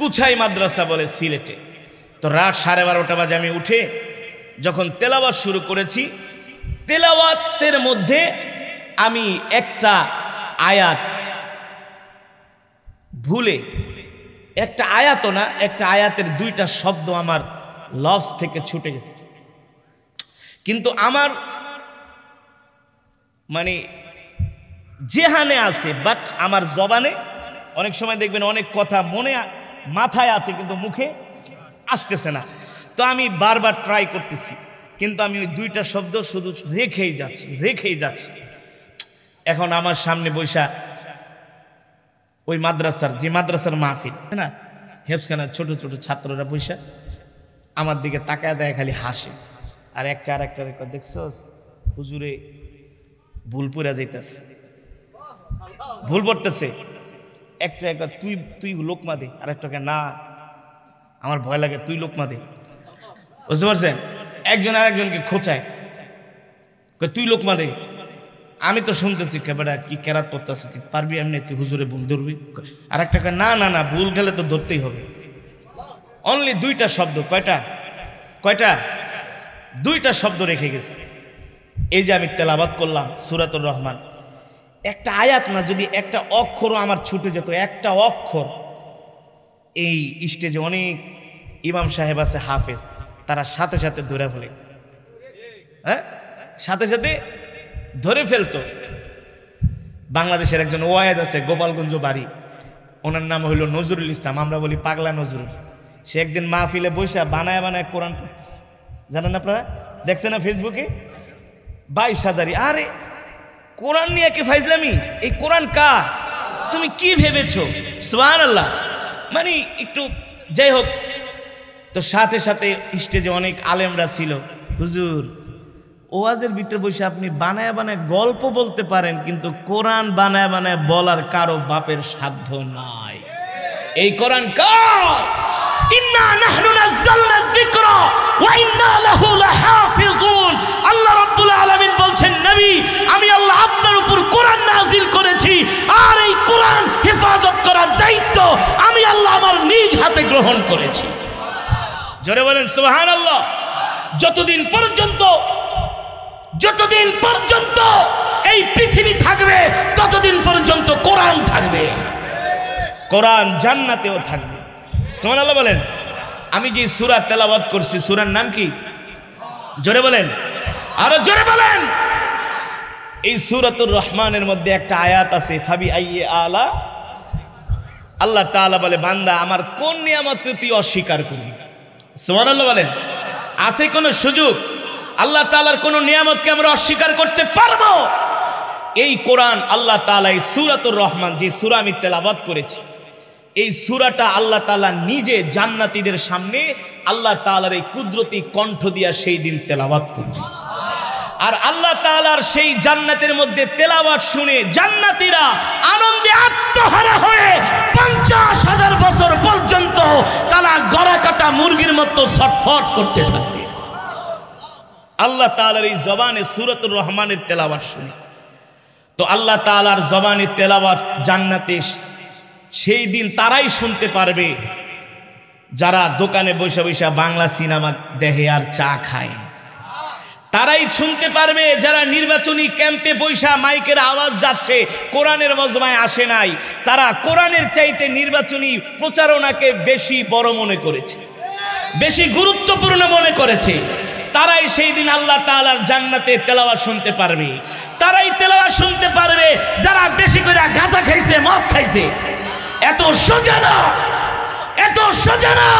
কুছাই মাদ্রাসা বলে সিলেটে তো রাত সাড়ে বারোটা বাজে আমি উঠে যখন তেলাওয়াত শুরু করেছি তেলাওয়াতের মধ্যে আমি একটা আয়াত ভুলে একটা আয়াত না একটা আয়াতের দুইটা শব্দ আমার লস থেকে ছুটে গেছে কিন্তু আমার মানে যেহানে আছে বাট আমার জবানে অনেক সময় দেখবেন অনেক কথা মনে মাথায় আছে কিন্তু মুখে আসতেছে না তো আমি বারবার ট্রাই করতেছি কিন্তু আমি ওই দুইটা শব্দ শুধু রেখেই যাচ্ছি রেখেই যাচ্ছি এখন আমার সামনে বৈশা ওই মাদ্রাসার যে মাদ্রাসার মাহফিল না হেফসখানার ছোট ছোট ছাত্ররা পয়সা আমার দিকে তাকায় দেয় খালি হাসে আর একটা আর একটা রেখা দেখছস হুজুরে ভুল পড়া যাইতেছে ভুল পড়তেছে একটা একটা তুই তুই লোকমা দে আর একটাকে না আমার ভয় লাগে তুই লোকমা দে বুঝতে পারছেন একজন আর একজনকে খোঁচায় তুই লোকমা দে আমি তো শুনতেছি কেবারা কি কেরাত পড়তে আছে তুই পারবি এমনি তুই হুজুরে ভুল ধরবি আর একটা না না না ভুল গেলে তো ধরতেই হবে অনলি দুইটা শব্দ কয়টা কয়টা দুইটা শব্দ রেখে গেছে এই যে আমি তেলাবাদ করলাম সুরাতুর রহমান একটা আয়াত না যদি একটা অক্ষরও আমার ছুটে যেত একটা অক্ষর এই স্টেজে অনেক ইমাম সাহেব আছে হাফেজ তারা সাথে সাথে ধরে ফেলে হ্যাঁ সাথে সাথে ধরে ফেলতো বাংলাদেশের একজন ওয়াহেদ আছে গোপালগঞ্জ বাড়ি ওনার নাম হইল নজরুল ইসলাম আমরা বলি পাগলা নজরুল সে একদিন মাহফিলে বৈশা বানায় বানায় কোরআন পড়তেছে জানেন আপনারা দেখছেন না ফেসবুকে বাইশ হাজারি আরে কোরআন নিয়ে কি ফাইজলামি এই কোরআন কা তুমি কি ভেবেছো সোহান আল্লাহ মানে একটু যাই হোক তো সাথে সাথে স্টেজে অনেক আলেমরা ছিল হুজুর ওয়াজের ভিতরে বসে আপনি বানায় বানায় গল্প বলতে পারেন কিন্তু কোরআন বানায় বানায় বলার কারো বাপের সাধ্য নাই এই কোরআন কার ইন্না নাহনু নাযালনা যিকরা ওয়া ইন্না লাহু লাহাফিজুন আল্লাহ রাব্বুল আলামিন বলছেন নবী আমি আল্লাহ আপনার উপর কোরআন নাযিল করেছি আর এই কোরআন হেফাজত করার দায়িত্ব আমি আল্লাহ আমার নিজ হাতে গ্রহণ করেছি জোরে বলেন সুবহানাল্লাহ যতদিন পর্যন্ত যতদিন পর্যন্ত এই পৃথিবী থাকবে ততদিন পর্যন্ত কোরআন থাকবে কোরআন জান্নাতেও থাকবে সোমান আল্লাহ বলেন আমি যে সুরা তেলাবাদ করছি সুরার নাম কি জোরে বলেন আরো জোরে বলেন এই সুরাতুর রহমানের মধ্যে একটা আয়াত আছে ফাবি আইয়ে আলা আল্লাহ তালা বলে বান্দা আমার কোন নিয়ামত তুই অস্বীকার করবি সোমান আল্লাহ বলেন আছে কোনো সুযোগ আল্লাহ তালার কোনো নিয়ামতকে আমরা অস্বীকার করতে পারবো এই কোরআন আল্লাহ এই সুরাতুর রহমান যে সুরা আমি তেলাবাদ করেছি এই সুরাটা আল্লাহ তালা নিজে জান্নাতিদের সামনে আল্লাহ তালার এই কুদরতি কণ্ঠ দিয়া সেই দিন তেলাবাদ করবে আর আল্লাহ তালার সেই জান্নাতের মধ্যে তেলাবাদ শুনে জান্নাতিরা আনন্দে আত্মহারা হয়ে পঞ্চাশ হাজার বছর পর্যন্ত তারা গড়া কাটা মুরগির মতো ছটফট করতে থাকে আল্লাহ তালার এই জবানে সুরতুর রহমানের তেলাবার শুনি তো আল্লাহ তালার জবানের তেলাবার জান্নাতে সেই দিন তারাই শুনতে পারবে যারা দোকানে বসে বসে বাংলা সিনেমা দেহে আর চা খায় তারাই শুনতে পারবে যারা নির্বাচনী ক্যাম্পে বৈশা মাইকের আওয়াজ যাচ্ছে কোরআনের মজমায় আসে নাই তারা কোরআনের চাইতে নির্বাচনী প্রচারণাকে বেশি বড় মনে করেছে বেশি গুরুত্বপূর্ণ মনে করেছে তারাই সেই দিন আল্লাহ তালার জান্নাতে তেলাওয়া শুনতে পারবে তারাই তেলাওয়া শুনতে পারবে যারা বেশি করে গাঁজা খাইছে মদ খাইছে এত সোজানা এত সোজানা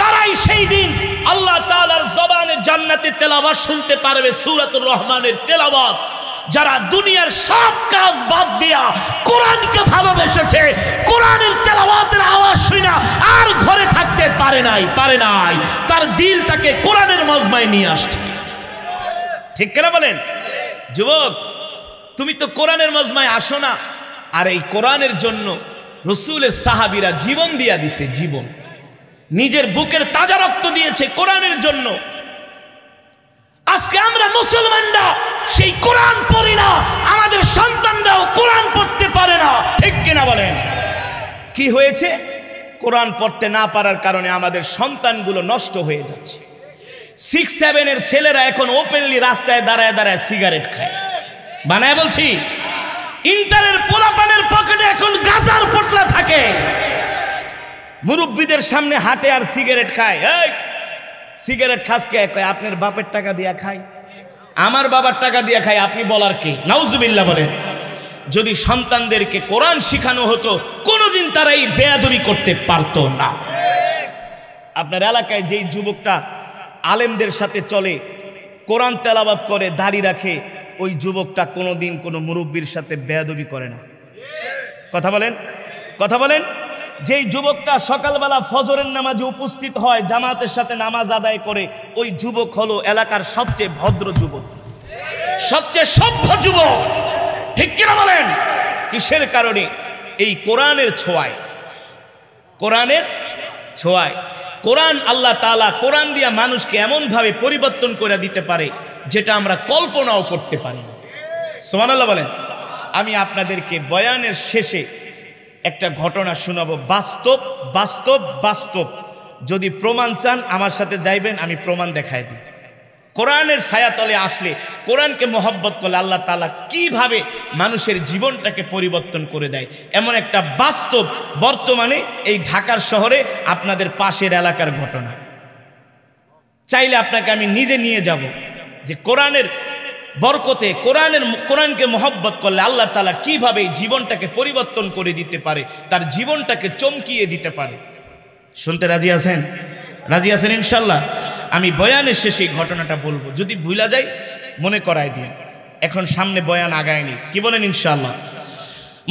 তারাই সেই দিন আল্লাহ তালার জবানে জান্নাতে তেলাওয়া শুনতে পারবে সুরাতুর রহমানের তেলাওয়াত যারা দুনিয়ার সব কাজ বাদ দিয়া কোরআনকে ভালোবেসেছে কোরআনের তেলাওয়াতের আওয়াজ শুনা আর ঘরে থাকতে পারে নাই পারে নাই তার দিল তাকে কোরআনের মজমায় নিয়ে আসছে ঠিক কেনা বলেন যুবক তুমি তো কোরআনের মজমায় আসো না আর এই কোরআনের জন্য রসুলের সাহাবিরা জীবন দিয়া দিছে জীবন নিজের বুকের তাজা রক্ত দিয়েছে কোরআনের জন্য আজকে আমরা মুসলমানরা সেই কোরআন পড়ি না আমাদের সন্তানরাও কোরআন পড়তে পারে না ঠিক কিনা বলেন কি হয়েছে কোরআন পড়তে না পারার কারণে আমাদের সন্তানগুলো নষ্ট হয়ে যাচ্ছে সিক্স সেভেনের ছেলেরা এখন ওপেনলি রাস্তায় দাঁড়ায় দাঁড়ায় সিগারেট খায় বানায় বলছি ইন্টারের পোলাপানের পকেটে এখন গাজার পোটলা থাকে মুরব্বীদের সামনে হাটে আর সিগারেট খায় সিগারেট খাসকে কয় আপনার বাপের টাকা দিয়া খাই আমার বাবার টাকা দিয়া খাই আপনি বলার কে নাউজুবিল্লা বলেন যদি সন্তানদেরকে কোরআন শিখানো হতো কোনোদিন তারা এই বেয়াদবি করতে পারত না আপনার এলাকায় যেই যুবকটা আলেমদের সাথে চলে কোরআন তেলাবাদ করে দাড়ি রাখে ওই যুবকটা কোনোদিন কোনো মুরব্বীর সাথে বেয়াদবি করে না কথা বলেন কথা বলেন যেই যুবকটা সকালবেলা ফজরের নামাজে উপস্থিত হয় জামাতের সাথে নামাজ আদায় করে ওই যুবক হলো এলাকার সবচেয়ে ভদ্র যুবক সবচেয়ে সভ্য যুবক ঠিক কিনা বলেন কিসের কারণে এই কোরআনের ছোঁয়ায় কোরআনের ছোঁয়ায় কোরআন আল্লাহ তালা কোরআন দিয়া মানুষকে এমনভাবে পরিবর্তন করে দিতে পারে যেটা আমরা কল্পনাও করতে পারি না সোমান আল্লাহ বলেন আমি আপনাদেরকে বয়ানের শেষে একটা ঘটনা শোনাবো বাস্তব বাস্তব বাস্তব যদি প্রমাণ চান আমার সাথে যাইবেন আমি প্রমাণ দেখাই দিই কোরআনের ছায়াতলে আসলে কোরআনকে মহব্বত করলে আল্লাহ তালা কিভাবে মানুষের জীবনটাকে পরিবর্তন করে দেয় এমন একটা বাস্তব বর্তমানে এই ঢাকার শহরে আপনাদের পাশের এলাকার ঘটনা চাইলে আপনাকে আমি নিজে নিয়ে যাব যে কোরআনের বরকতে কোরআনের কোরআনকে মহব্বত করলে আল্লাহ তালা কিভাবে জীবনটাকে পরিবর্তন করে দিতে পারে তার জীবনটাকে চমকিয়ে দিতে পারে শুনতে রাজি আছেন রাজি আছেন ইনশাল্লাহ আমি বয়ানের শেষে ঘটনাটা বলবো যদি ভুলা যাই মনে করায় দিয়ে এখন সামনে বয়ান আগায়নি কি বলেন ইনশাল্লাহ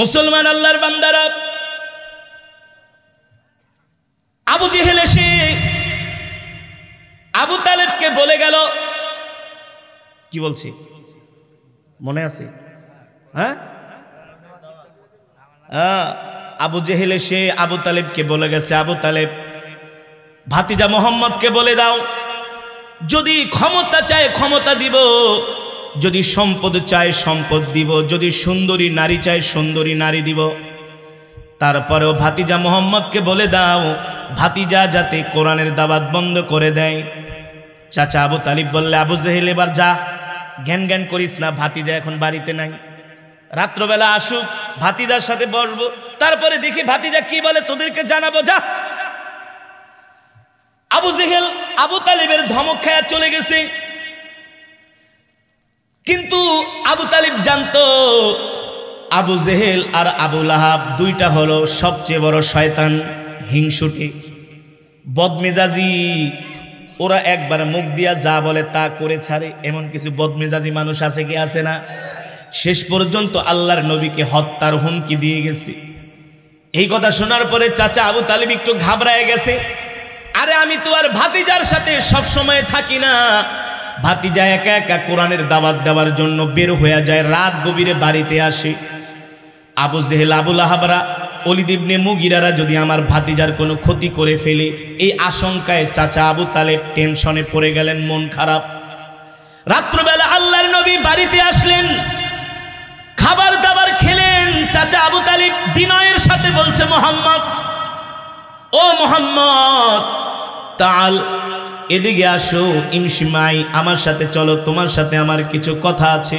মুসলমান আল্লাহর বান্দারা আবু জেহেল এসে আবু তালেবকে বলে গেল কি বলছি মনে আছে হ্যাঁ আবু জেহেলে সে আবু তালেবকে বলে গেছে আবু তালেব ভাতিজা মোহাম্মদকে বলে দাও যদি ক্ষমতা চায় ক্ষমতা দিব যদি সম্পদ চায় সম্পদ দিব যদি সুন্দরী নারী চায় সুন্দরী নারী দিব তারপরেও ভাতিজা মোহাম্মদকে বলে দাও ভাতিজা যাতে কোরআনের দাবাত বন্ধ করে দেয় চাচা আবু তালিব বললে আবু জেহেল এবার যা জ্ঞান জ্ঞান করিস না ভাতিজা এখন বাড়িতে নাই রাত্রবেলা আসুক ভাতিজার সাথে বসবো তারপরে দেখি ভাতিজা কি বলে তোদেরকে জানাবো যা আবু জেহেল আবু তালিবের ধমক খায়া চলে গেছে কিন্তু আবু তালিব জানতো আবু জেহেল আর আবু লাহাব দুইটা হলো সবচেয়ে বড় শয়তান হিংসুটি বদমেজাজি ওরা একবারে মুখ দিয়া যা বলে তা করে ছাড়ে এমন কিছু বদমেজাজি মানুষ আছে কি আছে না শেষ পর্যন্ত আল্লাহর নবীকে হত্যার হুমকি দিয়ে গেছে এই কথা শোনার পরে চাচা আবু তালিব একটু ঘাবড়ায় গেছে আরে আমি তো আর ভাতিজার সাথে সব সময় থাকি না ভাতিজা একা একা কোরআনের দাবাত দেওয়ার জন্য বের হয়ে যায় রাত গভীরে বাড়িতে আসে আবু জেহেল আবুল আহাবরা অলিদিবনে মুগিরারা যদি আমার ভাতিজার কোনো ক্ষতি করে ফেলে এই আশঙ্কায় চাচা আবু তালেব টেনশনে পড়ে গেলেন মন খারাপ রাত্রবেলা আল্লাহর নবী বাড়িতে আসলেন খাবার দাবার খেলেন চাচা আবু তালিব বিনয়ের সাথে বলছে মোহাম্মদ ও মোহাম্মদ তাল এদিকে আসো ইমসিমাই আমার সাথে চলো তোমার সাথে আমার কিছু কথা আছে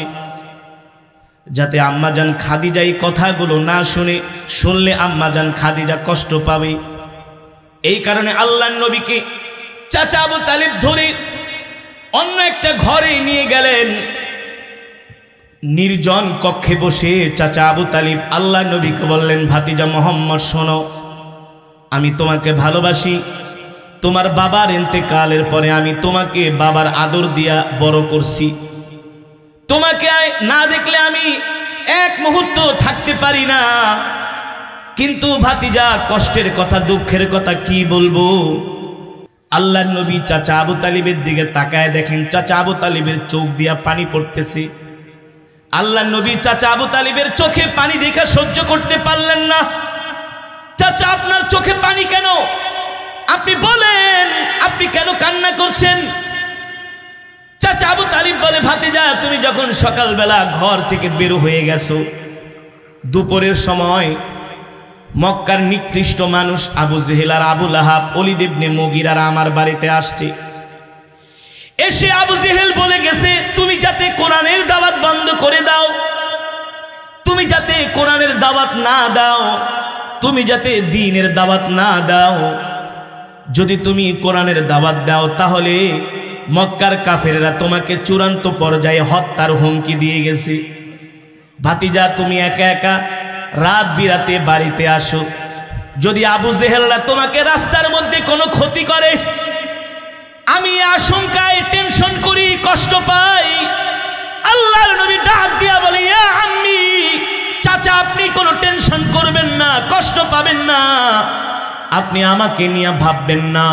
যাতে আম্মাজান খাদিজা এই কথাগুলো না শুনে শুনলে আম্মাজান খাদিজা কষ্ট পাবে এই কারণে আল্লাহ নবীকে চাচা আবু তালিব ধরে অন্য একটা ঘরে নিয়ে গেলেন নির্জন কক্ষে বসে চাচা আবু তালিব আল্লাহ নবীকে বললেন ভাতিজা মোহাম্মদ শোনো আমি তোমাকে ভালোবাসি তোমার বাবার কালের পরে আমি তোমাকে বাবার আদর দিয়া বড় করছি তোমাকে না দেখলে আমি এক মুহূর্ত থাকতে পারি না কিন্তু ভাতিজা কষ্টের কথা দুঃখের কথা কি বলবো আল্লাহ নবী চাচা আবু তালিবের দিকে তাকায় দেখেন চাচা আবু তালিবের চোখ দিয়া পানি পড়তেছে আল্লাহ নবী চাচা আবু তালিবের চোখে পানি দেখে সহ্য করতে পারলেন না চাচা আপনার চোখে পানি কেন আপনি বলেন আপনি কেন কান্না করছেন চাচা আবু তালিব বলে ভাতে যা তুমি যখন সকালবেলা ঘর থেকে বের হয়ে গেছো দুপুরের সময় মক্কার নিকৃষ্ট মানুষ আবু জেহেলার আবুল আহাব অলিদেবনে মগিরার আমার বাড়িতে আসছে এসে আবু জেহেল বলে গেছে তুমি যাতে কোরআনের দাওয়াত বন্ধ করে দাও তুমি যাতে কোরআনের দাওয়াত না দাও তুমি যাতে দিনের দাওয়াত না দাও যদি তুমি কোরআনের দাওয়াত দাও তাহলে মক্কার কাফেরা তোমাকে চূড়ান্ত পর্যায়ে হত্যার হুমকি দিয়ে গেছে ভাতিজা তুমি একা একা রাত বিরাতে বাড়িতে আসো যদি আবু জেহেলরা তোমাকে রাস্তার মধ্যে কোনো ক্ষতি করে আমি আশঙ্কায় টেনশন করি কষ্ট পাই আল্লাহর নবী ডাক দিয়া বলে আমি চাচা আপনি কোনো টেনশন করবেন না কষ্ট পাবেন না আপনি আমাকে নিয়ে ভাববেন না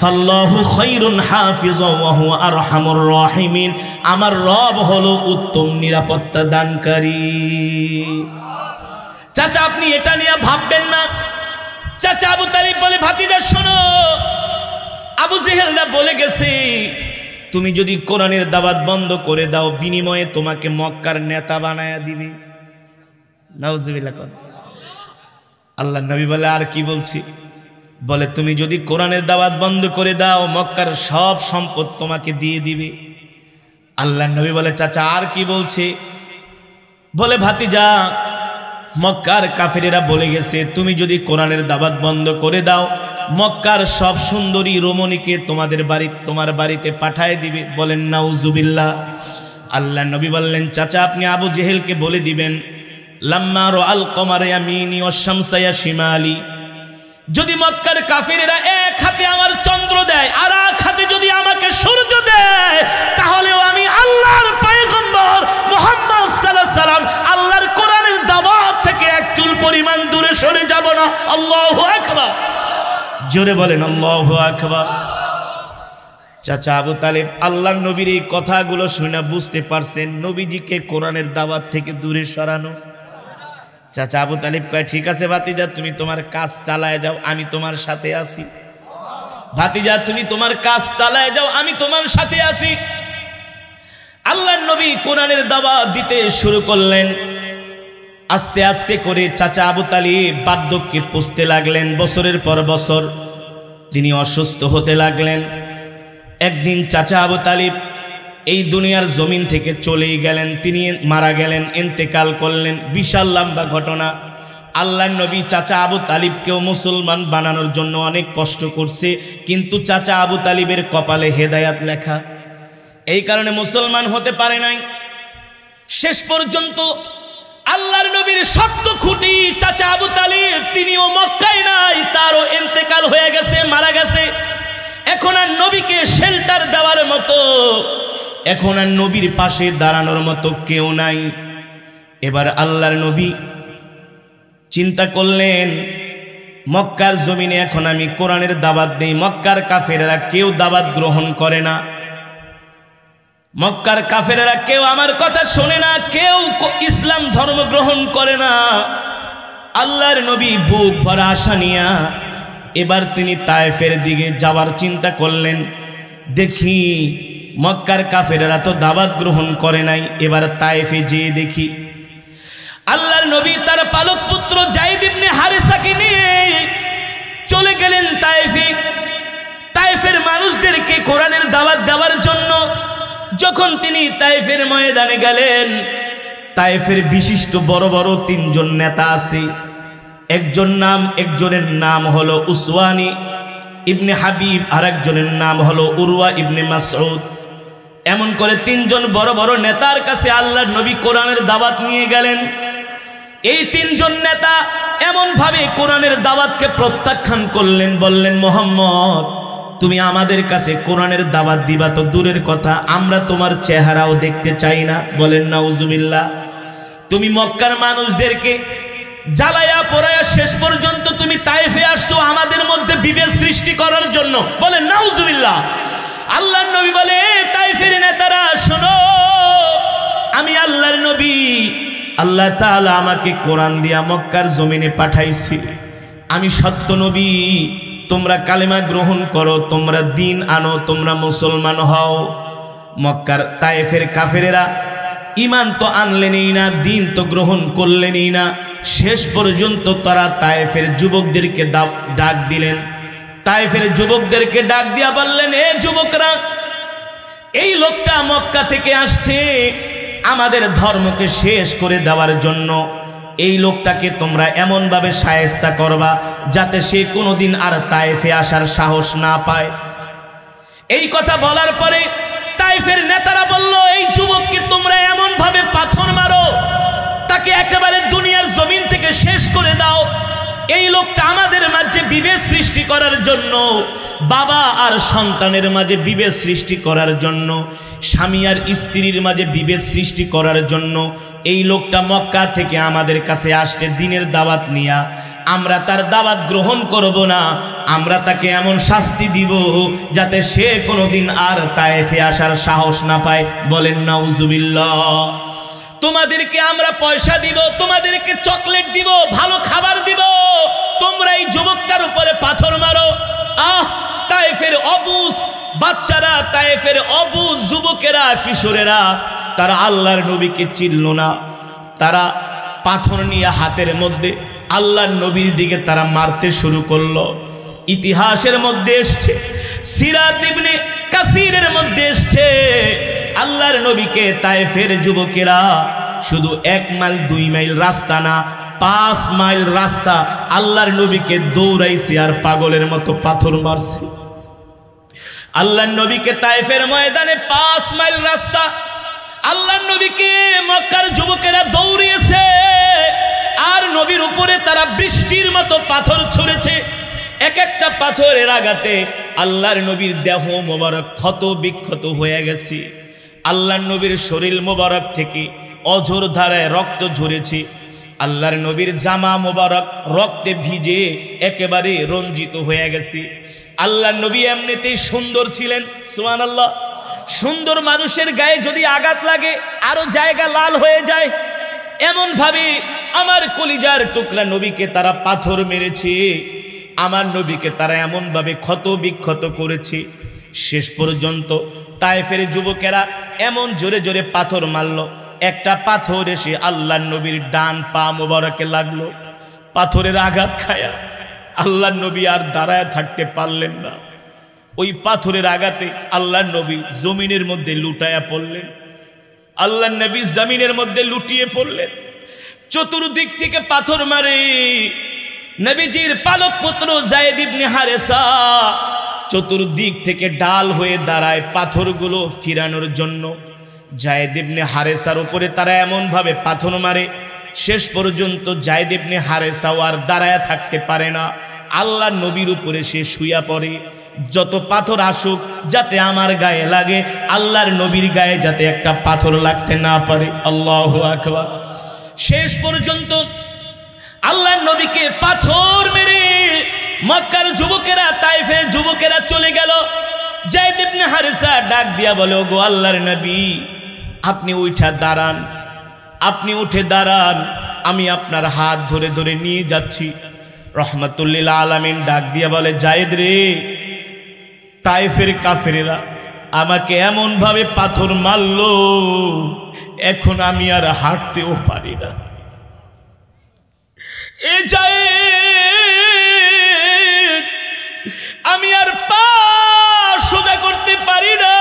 ফাল্লাহু খৈরুন হাফিজা ওয়া হুয়া আরহামুর রাহিমিন আমার রব হলো উত্তম নিরাপত্তা দানকারী চাচা আপনি এটা নিয়ে ভাববেন না চাচা আবু তালিব বলে ভাতিজা শোনো আবু জেহেলরা বলে গেছে তুমি যদি কোরআনের দাবাত বন্ধ করে দাও বিনিময়ে তোমাকে মক্কার নেতা বানায়া দিবে নাউজুবিল্লাহ আল্লাহ নবী বলে আর কি বলছি বলে তুমি যদি কোরআনের দাওয়াত বন্ধ করে দাও মক্কার সব সম্পদ তোমাকে দিয়ে দিবে আল্লাহ নবী বলে চাচা আর কি বলছে বলে যা মক্কার কাফেরেরা বলে গেছে তুমি যদি কোরআনের দাবাত বন্ধ করে দাও মক্কার সব সুন্দরী রমণীকে তোমাদের বাড়ি তোমার বাড়িতে পাঠায় দিবে বলেন উজুবিল্লা আল্লাহ নবী বললেন চাচা আপনি আবু জেহেলকে বলে দিবেন লাম্মার আল কমারে আমিনি ও শামসায়া শিমা আলী যদি মক্কার কাফিরেরা এক হাতে আমার চন্দ্র দেয় আর এক হাতে যদি আমাকে সূর্য দেয় তাহলেও আমি আল্লাহর পয়গম্বর মোহাম্মদ সাল্লাহ সাল্লাম আল্লাহর কোরআনের দাবাত থেকে এক চুল পরিমাণ দূরে সরে যাব না আল্লাহ আকবার জোরে বলেন আল্লাহ আকবার চাচা আবু তালেব আল্লাহ নবীর এই কথাগুলো শুনে বুঝতে পারছেন নবীজিকে কোরআনের দাবাত থেকে দূরে সরানো চাচা আবু তালিব কয় ঠিক আছে ভাতিজা তুমি তোমার কাজ চালায় যাও আমি তোমার সাথে আছি ভাতিজা তুমি তোমার কাজ চালায় যাও আমি তোমার সাথে আছি আল্লাহ নবী কোরআনের দাবা দিতে শুরু করলেন আস্তে আস্তে করে চাচা আবু তালিব বার্ধক্যে পুষতে লাগলেন বছরের পর বছর তিনি অসুস্থ হতে লাগলেন একদিন চাচা আবু তালিব এই দুনিয়ার জমিন থেকে চলেই গেলেন তিনি মারা গেলেন এন্তেকাল করলেন বিশাল লম্বা ঘটনা আল্লাহ নবী চাচা আবু তালিবকেও মুসলমান বানানোর জন্য অনেক কষ্ট করছে কিন্তু চাচা আবু তালিবের কপালে হেদায়াত লেখা এই কারণে মুসলমান হতে পারে নাই শেষ পর্যন্ত আল্লাহর নবীর শক্ত খুঁটি চাচা আবু তালিব তিনিও মক্কায় নাই তারও এন্তেকাল হয়ে গেছে মারা গেছে এখন আর নবীকে শেল্টার দেওয়ার মতো এখন আর নবীর পাশে দাঁড়ানোর মতো কেউ নাই এবার আল্লাহর নবী চিন্তা করলেন মক্কার জমিনে এখন আমি কোরআনের দাবাত দিই মক্কার কাফেরা কেউ দাবাত গ্রহণ করে না মক্কার কাফেরা কেউ আমার কথা শোনে না কেউ ইসলাম ধর্ম গ্রহণ করে না আল্লাহর নবী বুক ভরা আশা নিয়া এবার তিনি তায়েফের দিকে যাওয়ার চিন্তা করলেন দেখি মক্কার কাফেরা তো দাবাত গ্রহণ করে নাই এবার তায়েফে যেয়ে দেখি আল্লাহর নবী তার পালক পুত্র জাইদিনে ইবনে নিয়ে চলে গেলেন তায়েফে তাইফের মানুষদেরকে কোরআনের দাওয়াত দেওয়ার জন্য যখন তিনি তায়েফের ময়দানে গেলেন তায়েফের বিশিষ্ট বড় বড় তিনজন নেতা আছে একজন নাম একজনের নাম হলো উসওয়ানি ইবনে হাবিব আর একজনের নাম হলো উরুয়া ইবনে মাসউদ এমন করে তিনজন বড় বড় নেতার কাছে আল্লাহ নবী কোরআনের দাওয়াত নিয়ে গেলেন এই তিনজন নেতা এমনভাবে কোরআনের দাওয়াতকে প্রত্যাখ্যান করলেন বললেন মোহাম্মদ তুমি আমাদের কাছে কোরআনের দাবাত দিবা তো দূরের কথা আমরা তোমার চেহারাও দেখতে চাই না বলেন না উজুবিল্লা তুমি মক্কার মানুষদেরকে জ্বালায়া পড়ায়া শেষ পর্যন্ত তুমি তাইফে আসছো আমাদের মধ্যে বিবেক সৃষ্টি করার জন্য বলেন না উজুবিল্লা আল্লাহ নবী বলে তাই ফিরে নেতারা শোনো আমি আল্লাহর নবী আল্লাহ তালা আমাকে কোরআন দিয়া মক্কার জমিনে পাঠাইছি আমি সত্য নবী তোমরা কালেমা গ্রহণ করো তোমরা দিন আনো তোমরা মুসলমান হও মক্কার তায়েফের কাফেরেরা ইমান তো আনলেনই না দিন তো গ্রহণ করলেনই না শেষ পর্যন্ত তারা তায়েফের যুবকদেরকে ডাক দিলেন তাইফের যুবকদেরকে ডাক দিয়া বললেন এ যুবকরা এই লোকটা মক্কা থেকে আসছে আমাদের ধর্মকে শেষ করে দেওয়ার জন্য এই লোকটাকে তোমরা এমনভাবে সায়স্তা করবা যাতে সে কোনোদিন আর তাইফে আসার সাহস না পায় এই কথা বলার পরে তাইফের নেতারা বলল এই যুবককে তোমরা এমনভাবে পাথর মারো তাকে একেবারে দুনিয়ার জমিন থেকে শেষ করে দাও এই লোকটা আমাদের মাঝে বিভেদ সৃষ্টি করার জন্য বাবা আর সন্তানের মাঝে বিভেদ সৃষ্টি করার জন্য স্বামী আর স্ত্রীর মাঝে বিভেদ সৃষ্টি করার জন্য এই লোকটা মক্কা থেকে আমাদের কাছে আসছে দিনের দাওয়াত নিয়া আমরা তার দাওয়াত গ্রহণ করব না আমরা তাকে এমন শাস্তি দিব যাতে সে কোনোদিন আর তায়েফে আসার সাহস না পায় বলেন না তোমাদেরকে আমরা পয়সা দিব তোমাদেরকে চকলেট দিব ভালো খাবার দিব তোমরা এই যুবকটার উপরে পাথর মারো আহ ফের অবুজ বাচ্চারা তাই ফের অবুজ যুবকেরা কিশোরেরা তারা আল্লাহর নবীকে চিনল না তারা পাথর নিয়ে হাতের মধ্যে আল্লাহর নবীর দিকে তারা মারতে শুরু করলো ইতিহাসের মধ্যে এসছে সিরাত ইবনে কাসিরের মধ্যে এসছে আল্লাহর নবীকে তায়েফের যুবকেরা শুধু এক মাইল দুই মাইল রাস্তা না পাঁচ মাইল রাস্তা আল্লাহর নবীকে দৌড়াইছে আর পাগলের মতো পাথর মারছে আল্লাহর নবীকে তায়েফের ময়দানে পাঁচ মাইল রাস্তা আল্লাহর নবীকে মক্কার যুবকেরা দৌড়িয়েছে আর নবীর উপরে তারা বৃষ্টির মতো পাথর ছুঁড়েছে এক একটা পাথরের আঘাতে আল্লাহর নবীর দেহ মোবারক ক্ষত বিক্ষত হয়ে গেছে আল্লাহর নবীর শরীর মোবারক থেকে অঝোর ধারায় রক্ত ঝরেছে আল্লাহর নবীর জামা মোবারক রক্তে ভিজে একেবারে রঞ্জিত হয়ে গেছে আল্লাহর নবী এমনিতেই সুন্দর ছিলেন সুমান আল্লাহ সুন্দর মানুষের গায়ে যদি আঘাত লাগে আরো জায়গা লাল হয়ে যায় এমনভাবে আমার কলিজার টুকরা নবীকে তারা পাথর মেরেছে আমার নবীকে তারা এমনভাবে ক্ষত বিক্ষত করেছে শেষ পর্যন্ত তাই ফেরে যুবকেরা এমন জোরে জোরে পাথর মারল একটা পাথর এসে আল্লাহ নবীর ডান পা মোবারকে লাগলো পাথরের আঘাত খায়া আল্লাহ নবী আর দাঁড়ায় থাকতে পারলেন না ওই পাথরের আঘাতে আল্লাহ নবী জমিনের মধ্যে লুটায়া পড়লেন আল্লাহ নবী জমিনের মধ্যে লুটিয়ে পড়লেন চতুর্দিক থেকে পাথর মারে নবীজির পালক পুত্র জায়দ ইবনে হারেসা চতুর্দিক থেকে ডাল হয়ে দাঁড়ায় পাথরগুলো ফিরানোর জন্য জায়দ ইবনে হারেসার উপরে তারা এমনভাবে পাথর মারে শেষ পর্যন্ত জায়দ ইবনে হারেসাও আর দাঁড়ায় থাকতে পারে না আল্লাহ নবীর উপরে সে শুয়া পড়ে যত পাথর আসুক যাতে আমার গায়ে লাগে আল্লাহর নবীর গায়ে যাতে একটা পাথর লাগতে না পারে আল্লাহ আকবার শেষ পর্যন্ত আল্লাহ নবীকে পাথর মেরে মক্কার যুবকেরা তাইফের যুবকেরা চলে গেল জায়দ ইবনে হারিসা ডাক দিয়া বলো গো আল্লাহর নবী আপনি উঠা দাঁড়ান আপনি উঠে দাঁড়ান আমি আপনার হাত ধরে ধরে নিয়ে যাচ্ছি রহমতুল্লিল আলমিন ডাক দিয়া বলে জায়দ রে তাইফের কাফেরেরা আমাকে এমনভাবে পাথর মারল এখন আমি আর হাঁটতেও পারি না এ যাই আমি আর পা সোজা করতে পারি না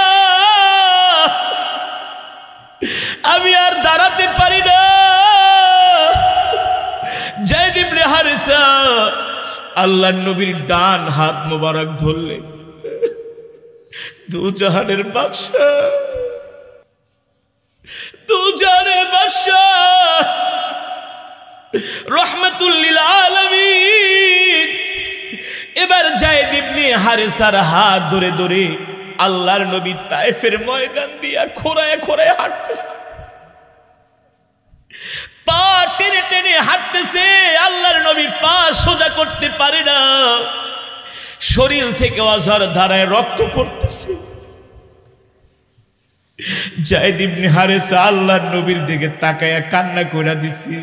আমি আর দাঁড়াতে পারি না জয়দীপ রে হারেসা আল্লাহ নবীর ডান হাত মোবারক ধরলে দু জাহানের বাদশাহ সার হাত ধরে ধরে আল্লাহর নবী তাইফের ময়দান দিয়া খোরায় খোরায় হাঁটতেছে পা টেনে টেনে হাঁটতেছে আল্লাহর নবী পা সোজা করতে পারে না শরীর থেকে অঝর ধারায় রক্ত পড়তেছে জায়দ আল্লাহর নবীর দিকে তাকায়া কান্না করে দিছে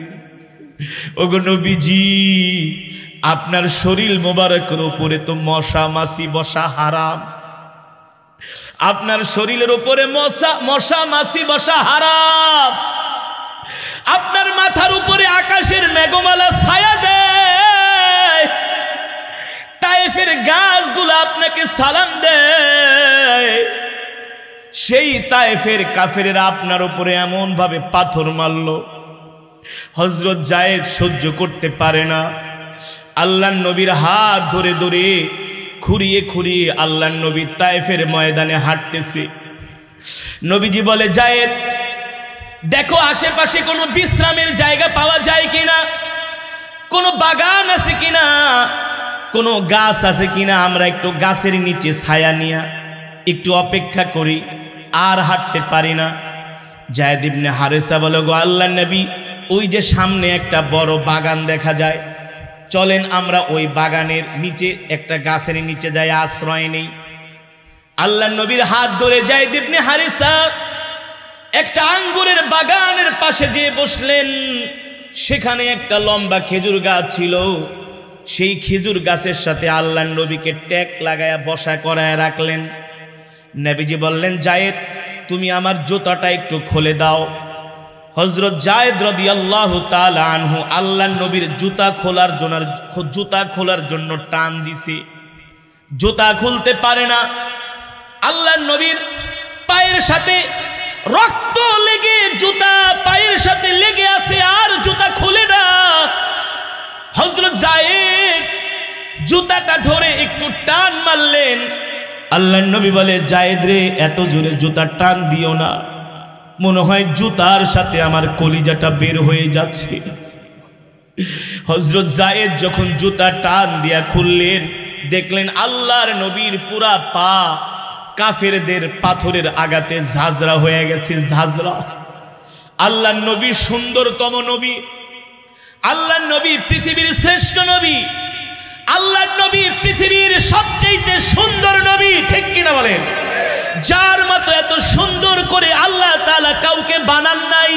ওগো নবীজি আপনার শরীর মোবারকের উপরে তো মশা মাসি বসা হারাম আপনার শরীরের উপরে মশা মশা মাসি বসা হারাম আপনার মাথার উপরে আকাশের মেঘমালা ছায়া দেয় তাইফের গাছগুলো আপনাকে সালাম দেয় সেই তাইফের কাফের আপনার উপরে এমনভাবে পাথর মারল হজরত জায়েদ সহ্য করতে পারে না আল্লাহ নবীর হাত ধরে ধরে খুঁড়িয়ে খুঁড়িয়ে আল্লাহ নবী তাইফের ময়দানে হাঁটতেছে নবীজি বলে জায়েদ দেখো আশেপাশে কোনো বিশ্রামের জায়গা পাওয়া যায় কিনা কোনো বাগান আছে কিনা কোনো গাছ আছে কিনা আমরা একটু গাছের নিচে ছায়া নিয়া একটু অপেক্ষা করি আর হাঁটতে পারি না জায়দিবনে ইবনে হারেসা বলে গো আল্লাহ নবী ওই যে সামনে একটা বড় বাগান দেখা যায় চলেন আমরা ওই বাগানের নিচে একটা গাছের নিচে যাই আশ্রয় নেই আল্লাহ নবীর হাত ধরে যাই দিবনে হারিসা একটা আঙ্গুরের বাগানের পাশে যেয়ে বসলেন সেখানে একটা লম্বা খেজুর গাছ ছিল সেই খেজুর গাছের সাথে আল্লাহ নবীকে ট্যাক লাগায়া বসা করায় রাখলেন নবীজি বললেন জায়েদ তুমি আমার জুতাটা একটু খুলে দাও হজরত জায়দ রদি আল্লাহ আনহু আল্লাহ নবীর জুতা খোলার জন্য জুতা খোলার জন্য টান দিছে জুতা খুলতে পারে না আল্লাহ নবীর পায়ের সাথে রক্ত লেগে জুতা পায়ের সাথে লেগে আছে আর জুতা খুলে না হজরত জায়েদ জুতাটা ধরে একটু টান মারলেন আল্লাহ নবী বলে জায়েদ রে এত জোরে জুতা টান দিও না মনে হয় জুতার সাথে আমার কলিজাটা বের হয়ে যাচ্ছে হজরত জায়েদ যখন জুতা টান দিয়া খুললেন দেখলেন আল্লাহর নবীর পুরা পা কাফেরদের পাথরের আগাতে ঝাঁজরা হয়ে গেছে ঝাঁঝরা আল্লাহ নবী সুন্দরতম নবী আল্লাহ নবী পৃথিবীর শ্রেষ্ঠ নবী আল্লাহ নবী পৃথিবীর সবচেয়ে সুন্দর নবী ঠিক কিনা বলেন যার মতো এত সুন্দর করে আল্লাহ তালা কাউকে বানান নাই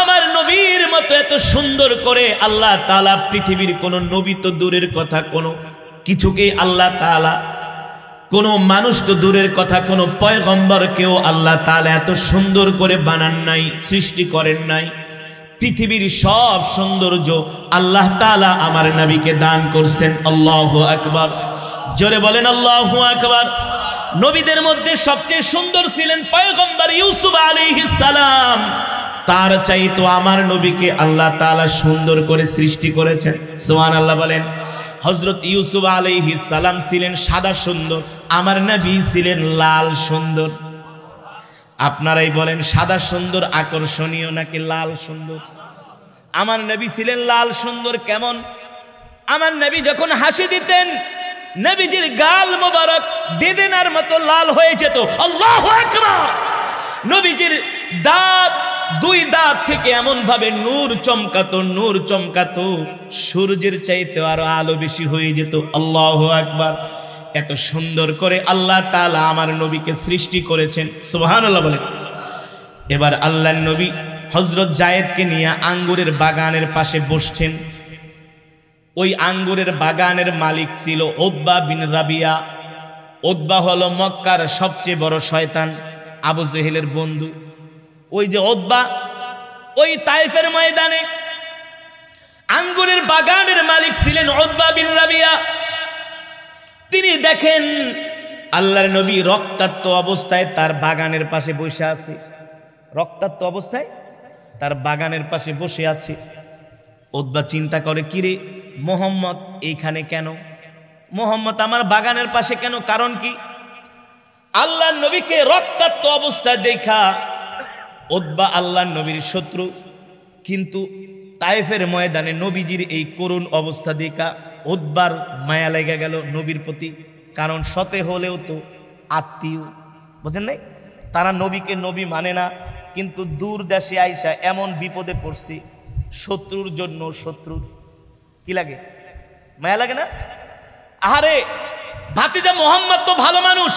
আমার নবীর মতো এত সুন্দর করে আল্লাহ তালা পৃথিবীর কোনো নবী তো দূরের কথা কোনো কিছুকেই আল্লাহ তালা কোনো মানুষ তো দূরের কথা কোনো পয়গম্বরকেও আল্লাহ তালা এত সুন্দর করে বানান নাই সৃষ্টি করেন নাই পৃথিবীর সব সৌন্দর্য আল্লাহ তালা আমার নবীকে দান করছেন আল্লাহ আকবর জোরে বলেন আল্লাহ আকবর নবীদের মধ্যে সবচেয়ে সুন্দর ছিলেন পয়গম্বর ইউসুফ সালাম তার চাইতো আমার নবীকে আল্লাহ তাআলা সুন্দর করে সৃষ্টি করেছেন সোহান আল্লাহ বলেন হজরত ইউসুফ সালাম ছিলেন সাদা সুন্দর আমার নবী ছিলেন লাল সুন্দর আপনারাই বলেন সাদা সুন্দর আকর্ষণীয় নাকি লাল সুন্দর আমার নবী ছিলেন লাল সুন্দর কেমন আমার নবী যখন হাসি দিতেন নবীজির গাল মোবারক বেদেনার মতো লাল হয়ে যেত আল্লাহ নবীজির দাঁত দুই দাঁত থেকে এমন ভাবে নূর চমকাতো নূর চমকাতো সূর্যের চাইতে আরো আলো বেশি হয়ে যেত আল্লাহ একবার এত সুন্দর করে আল্লাহ তালা আমার নবীকে সৃষ্টি করেছেন সোহান আল্লাহ এবার আল্লাহ নবী হজরত জায়েদকে নিয়ে আঙ্গুরের বাগানের পাশে বসছেন ওই আঙ্গুরের বাগানের মালিক ছিল ওদ্বা বিন রাবিয়া ওদ্বা হলো মক্কার সবচেয়ে বড় শয়তান আবু জহিলের বন্ধু ওই যে ওদ্বা ওই তাইফের ময়দানে আঙ্গুরের বাগানের মালিক ছিলেন ওদ্বা বিন রাবিয়া তিনি দেখেন আল্লাহর নবী রক্তাত্ম অবস্থায় তার বাগানের পাশে বসে আছে রক্তাত্ম অবস্থায় তার বাগানের পাশে বসে আছে ওদ্বা চিন্তা করে কিরে মোহাম্মদ এইখানে কেন মোহাম্মদ আমার বাগানের পাশে কেন কারণ কি আল্লাহ নবীকে রক্তাক্ত অবস্থায় দেখা ওদ্বা আল্লাহ নবীর শত্রু কিন্তু তাইফের ময়দানে নবীজির এই করুণ অবস্থা দেখা ওদ্বার মায়া লেগে গেল নবীর প্রতি কারণ সতে হলেও তো আত্মীয় বুঝেন নাই তারা নবীকে নবী মানে না কিন্তু দূর দেশে আইসা এমন বিপদে পড়ছে শত্রুর জন্য শত্রুর কি লাগে মায়া লাগে না আরে ভাতিজা মোহাম্মদ তো ভালো মানুষ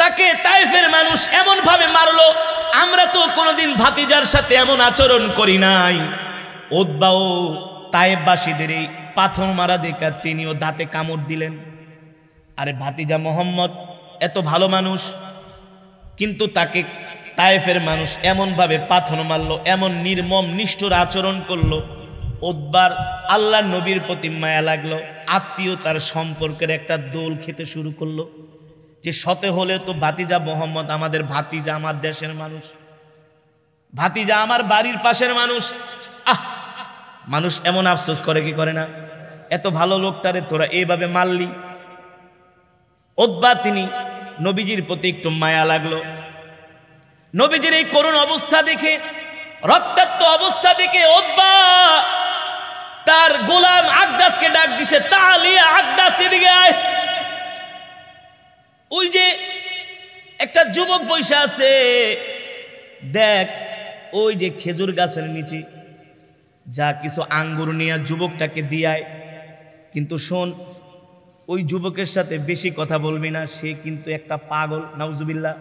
তাকে তাইফের মানুষ এমন ভাবে মারলো আমরা তো কোনোদিন ভাতিজার সাথে এমন আচরণ করি নাই ওদবাও তায়েববাসীদের এই পাথর মারা দেখা তিনিও দাঁতে কামড় দিলেন আরে ভাতিজা মোহাম্মদ এত ভালো মানুষ কিন্তু তাকে তায়েফের মানুষ এমনভাবে পাথর মারলো এমন নির্মম নিষ্ঠুর আচরণ করলো ওদবার আল্লাহ নবীর প্রতি মায়া লাগলো আত্মীয়তার সম্পর্কের একটা দোল খেতে শুরু করলো যে সতে হলে তো ভাতিজা মোহাম্মদ আমাদের ভাতিজা আমার দেশের মানুষ ভাতিজা আমার বাড়ির পাশের মানুষ আহ মানুষ এমন আফসোস করে কি করে না এত ভালো লোকটারে তোরা এইভাবে মারলি ওদবা তিনি নবীজির প্রতি একটু মায়া লাগলো নবীজির এই করুণ অবস্থা দেখে রক্তাক্ত অবস্থা দেখে ওদবা তার গোলাম আকদাসকে ডাক দিছে তালিয়া আকদাস এদিকে আয় ওই যে একটা যুবক বৈশা আছে দেখ ওই যে খেজুর গাছের নিচে যা কিছু আঙ্গুর নিয়ে যুবকটাকে দিয়ায় কিন্তু শোন ওই যুবকের সাথে বেশি কথা বলবি না সে কিন্তু একটা পাগল নাউজুবিল্লা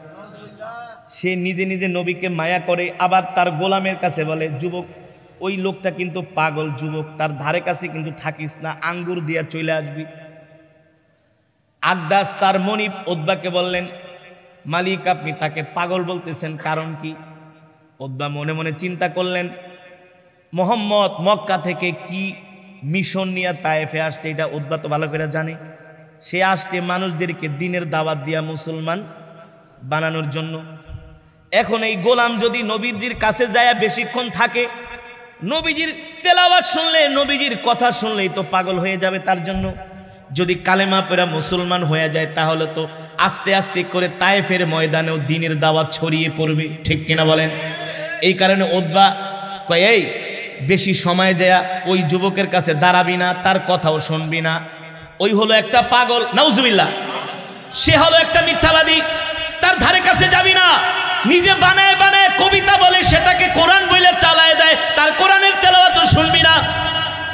সে নিজে নিজে নবীকে মায়া করে আবার তার গোলামের কাছে বলে যুবক ওই লোকটা কিন্তু পাগল যুবক তার ধারে কাছে কিন্তু থাকিস না আঙ্গুর দিয়া চলে আসবি আদাস তার মনিব ওদ্বাকে বললেন মালিক আপনি তাকে পাগল বলতেছেন কারণ কি ওদ্বা মনে মনে চিন্তা করলেন মোহাম্মদ মক্কা থেকে কি মিশন নিয়ে তায়েফে আসছে এটা তো ভালো করে জানে সে আসছে মানুষদেরকে দিনের দাওয়াত দিয়া মুসলমান বানানোর জন্য এখন এই গোলাম যদি নবীরজির কাছে যায় বেশিক্ষণ থাকে নবীজির তেলাওয়াত শুনলে নবীজির কথা শুনলেই তো পাগল হয়ে যাবে তার জন্য যদি কালেমা পেরা মুসলমান হয়ে যায় তাহলে তো আস্তে আস্তে করে তায়েফের ময়দানেও দিনের দাওয়াত ছড়িয়ে পড়বে ঠিক কিনা বলেন এই কারণে ওদবা কয় এই বেশি সময় দেয়া ওই যুবকের কাছে দাঁড়াবি না তার কথাও শুনবি না ওই হলো একটা পাগল নাউজুবিল্লা সে হলো একটা মিথ্যাবাদী তার ধারে কাছে যাবি না নিজে বানায় বানায় কবিতা বলে সেটাকে কোরআন বইলে চালায় দেয় তার কোরআনের তেলাওয়া তো শুনবি না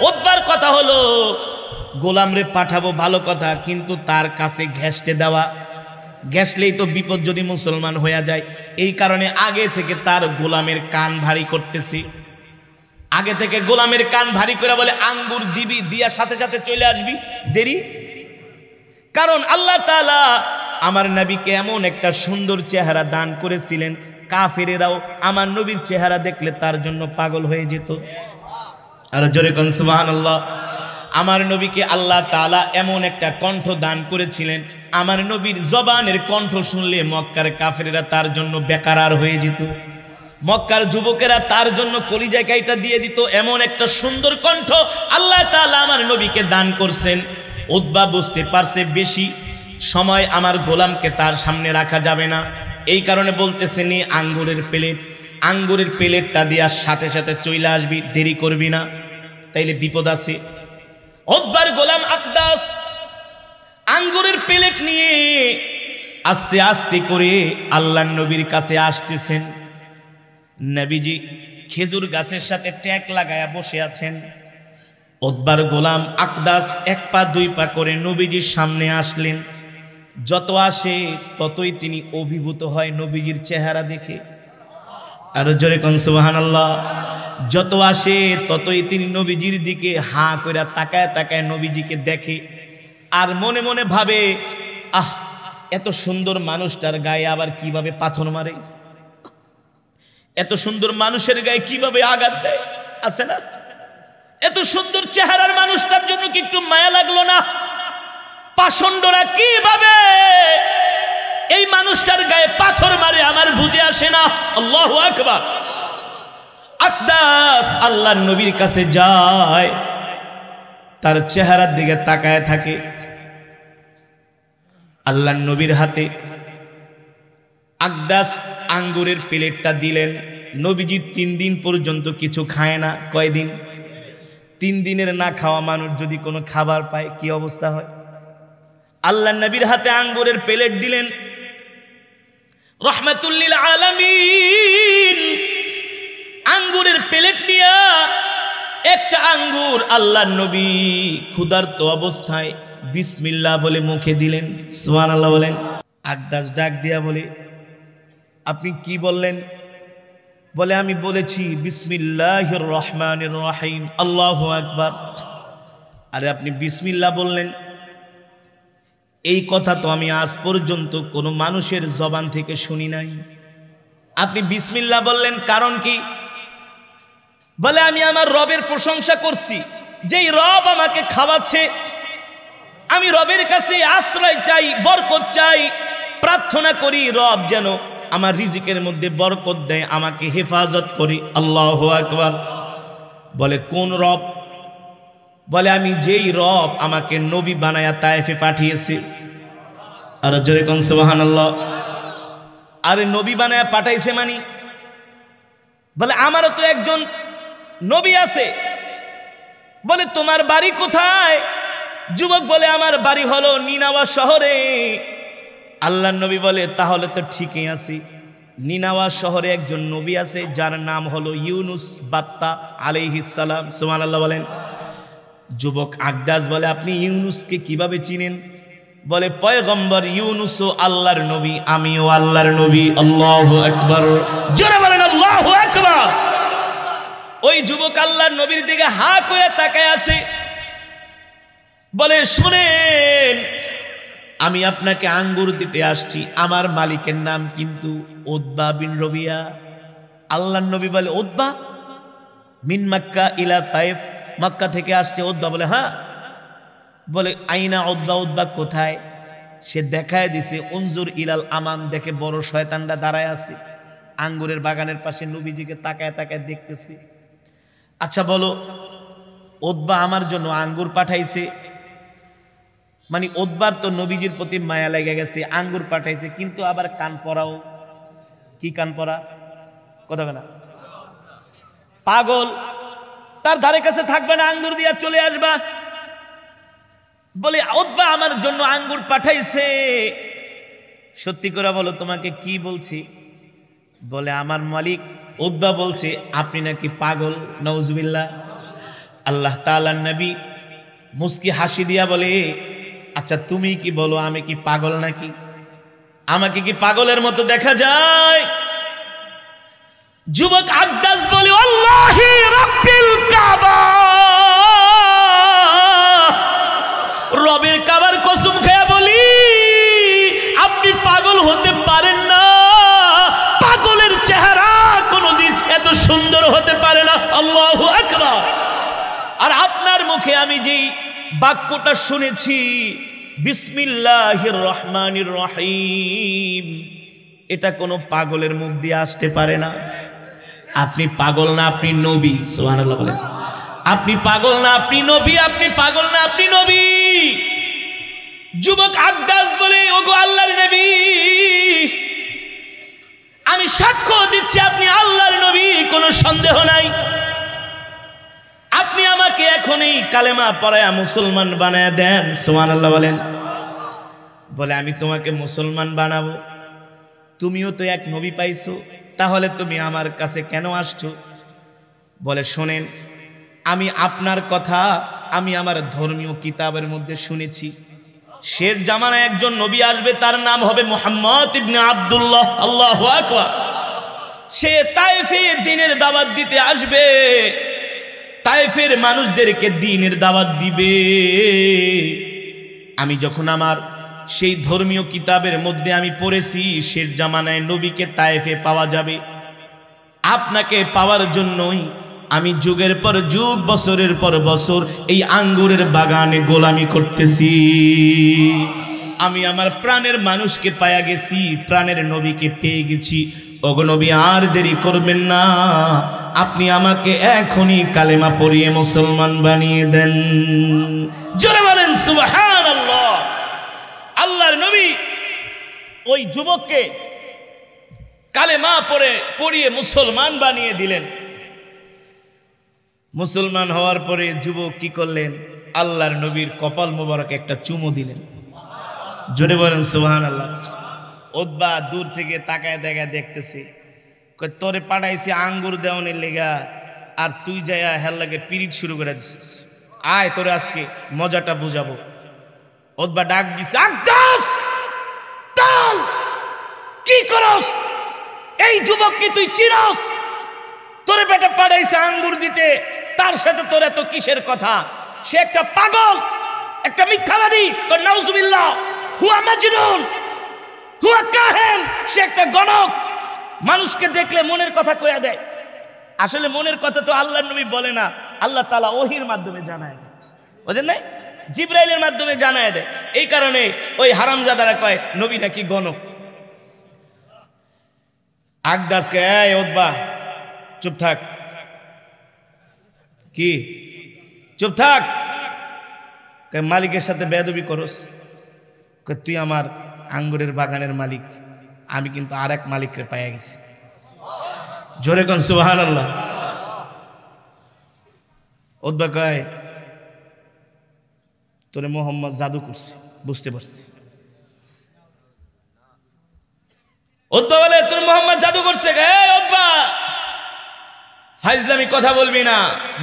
ওবার কথা হলো গোলাম রে পাঠাবো ভালো কথা কিন্তু তার কাছে ঘেসতে দেওয়া গ্যাসলেই তো বিপদ যদি মুসলমান হয়ে যায় এই কারণে আগে থেকে তার গোলামের কান ভারী করতেছি আগে থেকে গোলামের কান ভারী করে বলে আঙ্গুর দিবি দিয়ার সাথে সাথে চলে আসবি দেরি কারণ আল্লাহ তালা আমার নবীকে এমন একটা সুন্দর চেহারা দান করেছিলেন কাফেরেরাও আমার নবীর চেহারা দেখলে তার জন্য পাগল হয়ে যেত আর জোরে কনসুবাহান আল্লাহ আমার নবীকে আল্লাহ তালা এমন একটা কণ্ঠ দান করেছিলেন আমার নবীর জবানের কণ্ঠ শুনলে মক্কার কাফেরেরা তার জন্য বেকারার হয়ে যেত মক্কার যুবকেরা তার জন্য কলি জায়গায়টা দিয়ে দিত এমন একটা সুন্দর কণ্ঠ আল্লাহ তালা আমার নবীকে দান করছেন উদ্বা বুঝতে পারছে বেশি সময় আমার গোলামকে তার সামনে রাখা যাবে না এই কারণে বলতেছেনি আঙ্গুরের প্লেট আঙ্গুরের প্লেটটা দেওয়ার সাথে সাথে চইলে আসবি দেরি করবি না তাইলে বিপদ আছে অব্বার গোলাম আকদাস আঙ্গুরের প্লেট নিয়ে আস্তে আস্তে করে আল্লাহ নবীর কাছে আসতেছেন নবীজি খেজুর গাছের সাথে ট্যাক লাগায়া বসে আছেন ওদবার গোলাম আকদাস এক পা দুই পা করে নবীজির সামনে আসলেন যত আসে ততই তিনি অভিভূত হয় নবীজির চেহারা দেখে আর জোরে কনসুবাহান আল্লাহ যত আসে ততই তিনি নবীজির দিকে হাঁ করে তাকায় তাকায় নবীজিকে দেখে আর মনে মনে ভাবে আহ এত সুন্দর মানুষটার গায়ে আবার কিভাবে পাথর মারে এত সুন্দর মানুষের গায়ে কিভাবে আঘাত দেয় আছে না এত সুন্দর চেহারার মানুষটার জন্য কি একটু মায়া লাগলো না পাষণ্ডরা কিভাবে এই মানুষটার গায়ে পাথর মারে আমার বুঝে আসে না আল্লাহ আকবার আকদাস আল্লাহ নবীর কাছে যায় তার চেহারার দিকে তাকায় থাকে আল্লাহ নবীর হাতে আকদাস আঙ্গুরের প্লেটটা দিলেন নবীজি তিন দিন পর্যন্ত কিছু খায় না কয়দিন তিন দিনের না খাওয়া মানুষ যদি কোনো খাবার পায় কি অবস্থা হয় আল্লাহ নবীর হাতে আঙ্গুরের প্লেট দিলেন রহমাতুল্লিল আলমিন আঙ্গুরের প্লেট নিয়া একটা আঙ্গুর আল্লাহ নবী ক্ষুধার্ত অবস্থায় বিসমিল্লা বলে মুখে দিলেন সোহান আল্লাহ বলেন আকদাস ডাক দিয়া বলে আপনি কি বললেন বলে আমি বলেছি বিসমিল্লাহ রহমান রহিম আল্লাহ আকবার আরে আপনি বিসমিল্লা বললেন এই কথা তো আমি আজ পর্যন্ত কোনো মানুষের জবান থেকে শুনি নাই আপনি বিসমিল্লা বললেন কারণ কি বলে আমি আমার রবের প্রশংসা করছি যেই রব আমাকে খাওয়াচ্ছে আমি রবের কাছে আশ্রয় চাই বরকত চাই প্রার্থনা করি রব যেন আমার রিজিকের মধ্যে বরকত দেয় আমাকে হেফাজত করি আল্লাহ আকবার বলে কোন রব বলে আমি যেই রব আমাকে নবী বানায়া তায়েফে পাঠিয়েছে আর জোরে কন সোহান আরে নবী বানায়া পাঠাইছে মানি বলে আমারও তো একজন নবী আছে বলে তোমার বাড়ি কোথায় যুবক বলে আমার বাড়ি হলো নিনাওয়া শহরে আল্লাহ নবী বলে তাহলে তো ঠিকই আছি নিনাওয়া শহরে একজন নবী আছে যার নাম হলো ইউনুস বাত্তা আলাইহিস সোমান আল্লাহ বলেন যুবক আগদাস বলে আপনি ইউনুসকে কিভাবে চিনেন বলে পয়গম্বর ইউনুস ও আল্লাহর নবী আমিও আল্লাহর নবী আল্লাহ একবার জোরে বলেন আল্লাহ একবার ওই যুবক আল্লাহর নবীর দিকে হা করে তাকায় আছে বলে শুনেন আমি আপনাকে আঙ্গুর দিতে আসছি আমার মালিকের নাম কিন্তু ওদবা বিন রবিয়া আল্লাহ নবী বলে ওদবা মিন মাক্কা ইলা তাইফ মক্কা থেকে আসছে উদ্বা বলে হ্যাঁ বলে আইনা উদ্বা ওদ্বা কোথায় সে দেখায় দিছে অঞ্জুর ইলাল আমান দেখে বড় শয়তানটা দাঁড়ায় আছে আঙ্গুরের বাগানের পাশে নবীজিকে তাকায় তাকায় দেখতেছি আচ্ছা বলো ওদ্বা আমার জন্য আঙ্গুর পাঠাইছে মানে ওদ্বার তো নবীজির প্রতি মায়া লেগে গেছে আঙ্গুর পাঠাইছে কিন্তু আবার কান পরাও কি কান পরা কথা না পাগল তার ধারে কাছে থাকবে না আঙ্গুর দিয়ে চলে আসবা বলে ওদবা আমার জন্য আঙ্গুর পাঠাইছে সত্যি করে বলো তোমাকে কি বলছি বলে আমার মালিক ওদবা বলছে আপনি নাকি পাগল নওজবিল্লা আল্লাহ তালার নবী মুসকি হাসি দিয়া বলে আচ্ছা তুমি কি বলো আমি কি পাগল নাকি আমাকে কি পাগলের মতো দেখা যায় যুবক আদাস বলে আল্লাহ ফিল কাবা রবের কাবার কসম খেয়ে বলি আপনি পাগল হতে পারেন না পাগলের চেহারা কোনোদিন এত সুন্দর হতে পারে না আল্লাহ আকবার আর আপনার মুখে আমি যে বাক্যটা শুনেছি বিসমিল্লাহির রহমানির রহিম এটা কোনো পাগলের মুখ দিয়ে আসতে পারে না আপনি পাগল না আপনি নবী সোহান বলেন আপনি পাগল না আপনি নবী আপনি পাগল না আপনি নবী যুবক আদাস বলে ওগো আল্লাহর নবী আমি সাক্ষ্য দিচ্ছি আপনি আল্লাহর নবী কোনো সন্দেহ নাই আপনি আমাকে এখনই কালেমা পড়ায়া মুসলমান বানায় দেন সোহান আল্লাহ বলেন বলে আমি তোমাকে মুসলমান বানাবো তুমিও তো এক নবী পাইছো তাহলে তুমি আমার কাছে কেন আসছো বলে শোনেন আমি আপনার কথা আমি আমার ধর্মীয় কিতাবের মধ্যে শুনেছি শের জামানায় একজন নবী আসবে তার নাম হবে মোহাম্মদ ইবনে আবদুল্লাহ আল্লাহ সে তাইফে দিনের দাওয়াত দিতে আসবে তাইফের মানুষদেরকে দিনের দাওয়াত দিবে আমি যখন আমার সেই ধর্মীয় কিতাবের মধ্যে আমি পড়েছি শের জামানায় নবীকে তায়েফে পাওয়া যাবে আপনাকে পাওয়ার জন্যই আমি যুগের পর যুগ বছরের পর বছর এই আঙ্গুরের বাগানে গোলামি করতেছি আমি আমার প্রাণের মানুষকে পায়া গেছি প্রাণের নবীকে পেয়ে গেছি অগনবী আর দেরি করবেন না আপনি আমাকে এখনই কালেমা পরিয়ে মুসলমান বানিয়ে দেন জোরে বলেন সুবাহ আল্লাহর নবী ওই যুবককে মা পরে পড়িয়ে মুসলমান বানিয়ে দিলেন মুসলমান হওয়ার পরে যুবক কি করলেন আল্লাহর নবীর কপাল মোবারক একটা চুমু দিলেন জোরে বলেন সুহান আল্লাহ ওদবা দূর থেকে তাকায় দেখায় দেখতেছি তোরে পাঠাইছি আঙ্গুর দেওয়ানি লেগা আর তুই যায়া হেল্লাকে পিরিট শুরু করে দিস আয় তোরে আজকে মজাটা বুঝাবো ওদবা ডাক দিছে আকদাস তাল কি করস এই যুবক কি তুই চিনস তোর বেটা পাড়াইছে আঙ্গুর দিতে তার সাথে তোর এত কিসের কথা সে একটা পাগল একটা মিথ্যাবাদী তোর নাউজুবিল্লাহ হুয়া মাজনুন হুয়া কাহেন সে একটা গণক মানুষকে দেখলে মনের কথা কয়া দেয় আসলে মনের কথা তো আল্লাহ নবী বলে না আল্লাহ তালা ওহির মাধ্যমে জানায় বুঝেন নাই জিব্রাইলের মাধ্যমে জানায় দেয় এই কারণে ওই হারামজাদারা কয় নবী নাকি গণক আগদাসকে ওদবা চুপ থাক কি চুপ থাক মালিকের সাথে বেদবি করস তুই আমার আঙ্গুরের বাগানের মালিক আমি কিন্তু আর এক মালিককে পাইয়া গেছি জোরে কন সুহান ওদবা কয় তোরে মোহাম্মদ জাদু করছে বুঝতে পারছি উদ্বা বলে তোর মোহাম্মদ জাদু করছে উদ্বা ফাইজলামি কথা বলবি না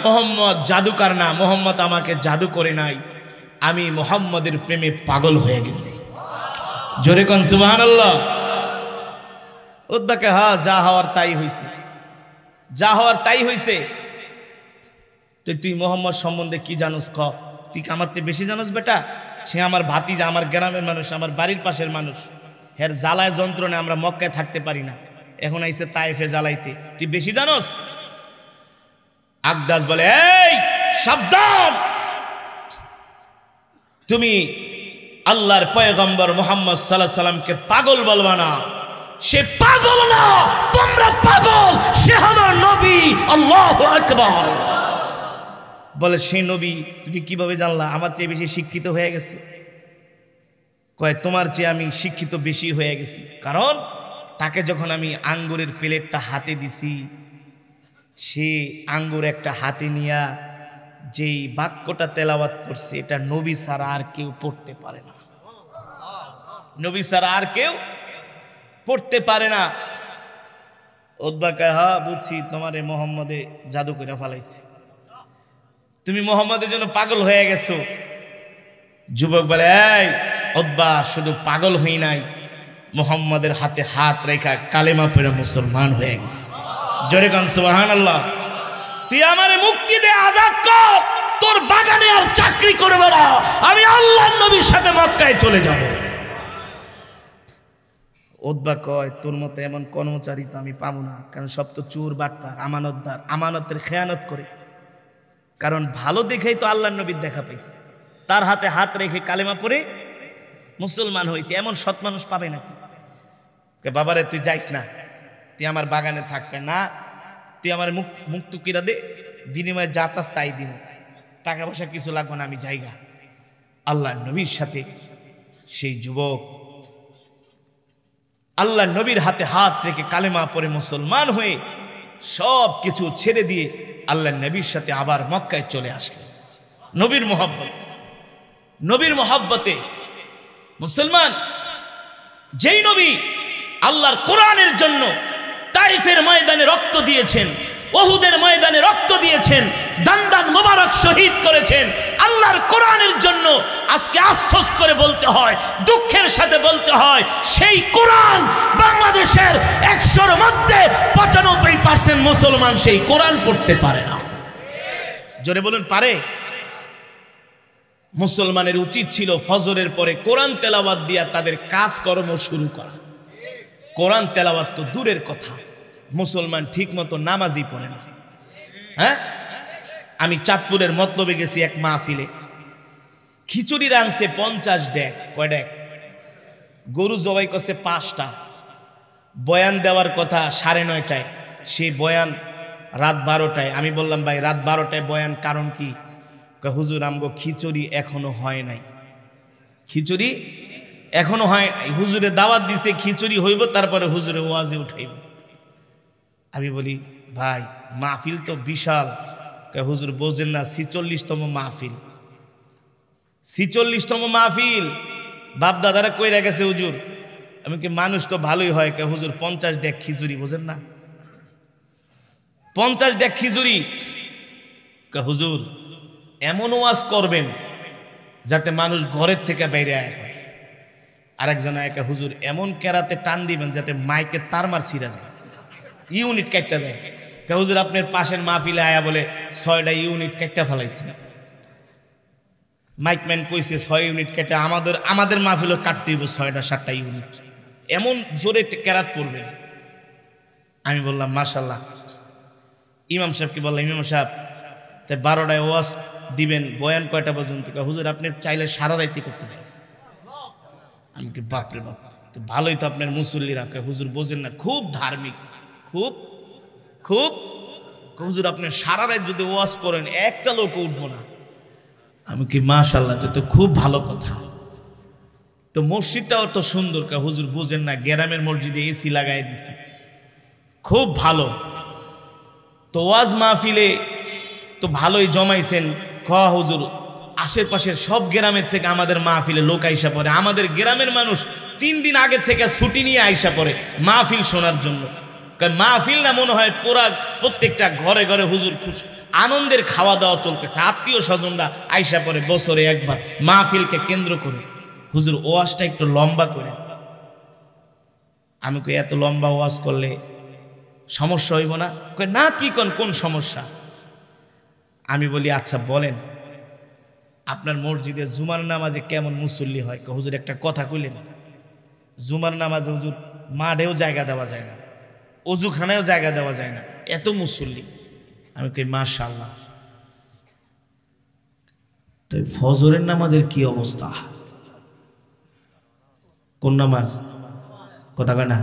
মোহাম্মদ জাদুকার না মোহাম্মদ আমাকে জাদু করে নাই আমি মোহাম্মদের প্রেমে পাগল হয়ে গেছি জোরে কন সুবাহান আল্লাহ উদ্বাকে হা হ্যাঁ, যা হওয়ার তাই হয়েছে যা হওয়ার তাই হয়েছে তুই মোহাম্মদ সম্বন্ধে কি জানোস খ তুই আমার চেয়ে বেশি জানোস বেটা সে আমার ভাতি যা আমার গ্রামের মানুষ আমার বাড়ির পাশের মানুষ হের জ্বালায় যন্ত্রণে আমরা মক্কায় থাকতে পারি না এখন আইসে তাইফে জ্বালাইতে তুই বেশি জানোস আগদাস বলে এই সাবধান তুমি আল্লাহর পয়গম্বর মোহাম্মদ সাল্লাহ সাল্লামকে পাগল বলবা না সে পাগল না তোমরা পাগল সে হলো নবী আল্লাহ আকবর বলে সে নবী তুমি কিভাবে জানলা আমার চেয়ে বেশি শিক্ষিত হয়ে গেছে কয় তোমার চেয়ে আমি শিক্ষিত বেশি হয়ে গেছি কারণ তাকে যখন আমি আঙ্গুরের প্লেটটা হাতে দিছি সে আঙ্গুর একটা হাতে নিয়া যেই বাক্যটা তেলাওয়াত করছে এটা নবী ছাড়া আর কেউ পড়তে পারে না নবী ছাড়া আর কেউ পড়তে পারে না ওদবাকায় হা হ্যাঁ, বুঝছি তোমারে মোহাম্মদে জাদু করে ফালাইছে তুমি মোহাম্মদের জন্য পাগল হয়ে গেছো যুবক বলে এই অব্বা শুধু পাগল হই নাই মোহাম্মদের হাতে হাত রেখা কালেমা পেরে মুসলমান হয়ে গেছে জোরে গান আল্লাহ তুই আমার মুক্তি দে আজাদ কর তোর বাগানে আর চাকরি করবে না আমি আল্লাহ নবীর সাথে মক্কায় চলে যাব ওদবা কয় তোর মতো এমন কর্মচারী তো আমি পাবো না কারণ সব তো চোর বাটপার আমানতদার আমানতের খেয়ানত করে কারণ ভালো দেখেই তো আল্লাহ নবীর দেখা পাইছে তার হাতে হাত রেখে কালেমা পরে মুসলমান হয়েছে এমন সৎ মানুষ পাবে নাকি বাবারে তুই যাইস না তুই আমার বাগানে থাকবে না তুই আমার মুখ মুক্ত কিরা দে বিনিময়ে যা চাস তাই দিন টাকা পয়সা কিছু লাগবে না আমি জায়গা আল্লাহ নবীর সাথে সেই যুবক আল্লাহ নবীর হাতে হাত রেখে কালেমা পরে মুসলমান হয়ে সব কিছু ছেড়ে দিয়ে আল্লাহ নবীর সাথে আবার মক্কায় চলে আসলেন নবীর মোহাব্বত নবীর মোহাব্বতে মুসলমান যেই নবী আল্লাহর কোরআনের জন্য তাইফের ময়দানে রক্ত দিয়েছেন ওহুদের ময়দানে রক্ত দিয়েছেন দান মোবারক শহীদ করেছেন আল্লাহর কোরআনের জন্য আজকে আফসোস করে বলতে হয় দুঃখের সাথে বলতে হয় সেই কোরআন বাংলাদেশের একশোর মধ্যে পঁচানব্বই পার্সেন্ট মুসলমান সেই কোরআন পড়তে পারে না জোরে বলুন পারে মুসলমানের উচিত ছিল ফজরের পরে কোরআন তেলাবাদ দিয়া তাদের কাজকর্ম শুরু করা কোরআন তেলাবাদ তো দূরের কথা মুসলমান ঠিক মতো নামাজই পড়ে না হ্যাঁ আমি চাঁদপুরের মতলবে গেছি এক মাহফিলে খিচুড়ি আনছে পঞ্চাশ ডেক কয় ডেক গরু জবাই করছে পাঁচটা বয়ান দেওয়ার কথা সাড়ে নয়টায় সেই বয়ান রাত বারোটায় আমি বললাম ভাই রাত বারোটায় বয়ান কারণ কি হুজুর আমগো খিচুড়ি এখনো হয় নাই খিচুড়ি এখনো হয় নাই হুজুরে দাওয়াত দিছে খিচুড়ি হইব তারপরে হুজুরে ওয়াজে উঠাইব আমি বলি ভাই মাহফিল তো বিশাল হুজুর বোঝেন না ছিচল্লিশতম মাহফিল ছিচল্লিশতম মাহফিল বাপ দাদারা কইরা গেছে হুজুর আমি কি মানুষ তো ভালোই হয় কে হুজুর পঞ্চাশ ডেক খিচুড়ি বোঝেন না পঞ্চাশ ডেক খিচুড়ি কে হুজুর এমন ওয়াজ করবেন যাতে মানুষ ঘরের থেকে বাইরে আয় আরেকজন একা হুজুর এমন কেরাতে টান দিবেন যাতে মাইকে তার মার ছিঁড়া যায় ইউনিট কাটটা দেয় হুজুর আপনার পাশের মাহফিলে আয়া বলে ছয়টা ইউনিট কাটটা ফেলাইছে মাইকম্যান কইছে ছয় ইউনিট কেটে আমাদের আমাদের মাহফিলও কাটতে হইব ছয়টা সাতটা ইউনিট এমন জোরে কেরাত পড়বে আমি বললাম মাশাল্লাহ ইমাম সাহেবকে বললাম ইমাম সাহেব বারোটায় ওয়াজ দিবেন বয়ান কয়টা পর্যন্ত হুজুর আপনি চাইলে সারা দায়িত্ব করতে পারেন আমি কি বাপরে বাপ ভালোই তো আপনার মুসল্লিরা হুজুর বোঝেন না খুব ধার্মিক খুব খুব হুজুর আপনি সারা রাত যদি ওয়াজ করেন একটা লোক উঠবো না আমি কি মাশাল্লাহ তো খুব ভালো কথা তো মসজিদটাও তো সুন্দর কা হুজুর বুঝেন না গ্রামের মসজিদে এসি লাগাই দিছি খুব ভালো তো ওয়াজ মাহফিলে তো ভালোই জমাইছেন খা হুজুর আশেপাশের সব গ্রামের থেকে আমাদের মাহফিলে লোক আইসা পড়ে আমাদের গ্রামের মানুষ তিন দিন আগের থেকে ছুটি নিয়ে আইসা পড়ে মাহফিল শোনার জন্য কারণ মাহফিল না মনে হয় পুরা প্রত্যেকটা ঘরে ঘরে হুজুর খুশি আনন্দের খাওয়া দাওয়া চলতেছে আত্মীয় স্বজনরা আইসা পরে বছরে একবার মাহফিলকে কেন্দ্র করে হুজুর ওয়াজটা একটু লম্বা করে আমি কই এত লম্বা ওয়াজ করলে সমস্যা হইব না না কি কন কোন সমস্যা আমি বলি আচ্ছা বলেন আপনার মসজিদে জুমার নামাজে কেমন মুসল্লি হয় হুজুর একটা কথা কইলেন জুমার নামাজে হুজুর মাঠেও জায়গা দেওয়া যায় না অজুখানায়ও জায়গা দেওয়া যায় না এত মুসল্লি আমি কই মাশাল্লাহ তো ফজরের নামাজের কি অবস্থা কোন নামাজ কথা কয় না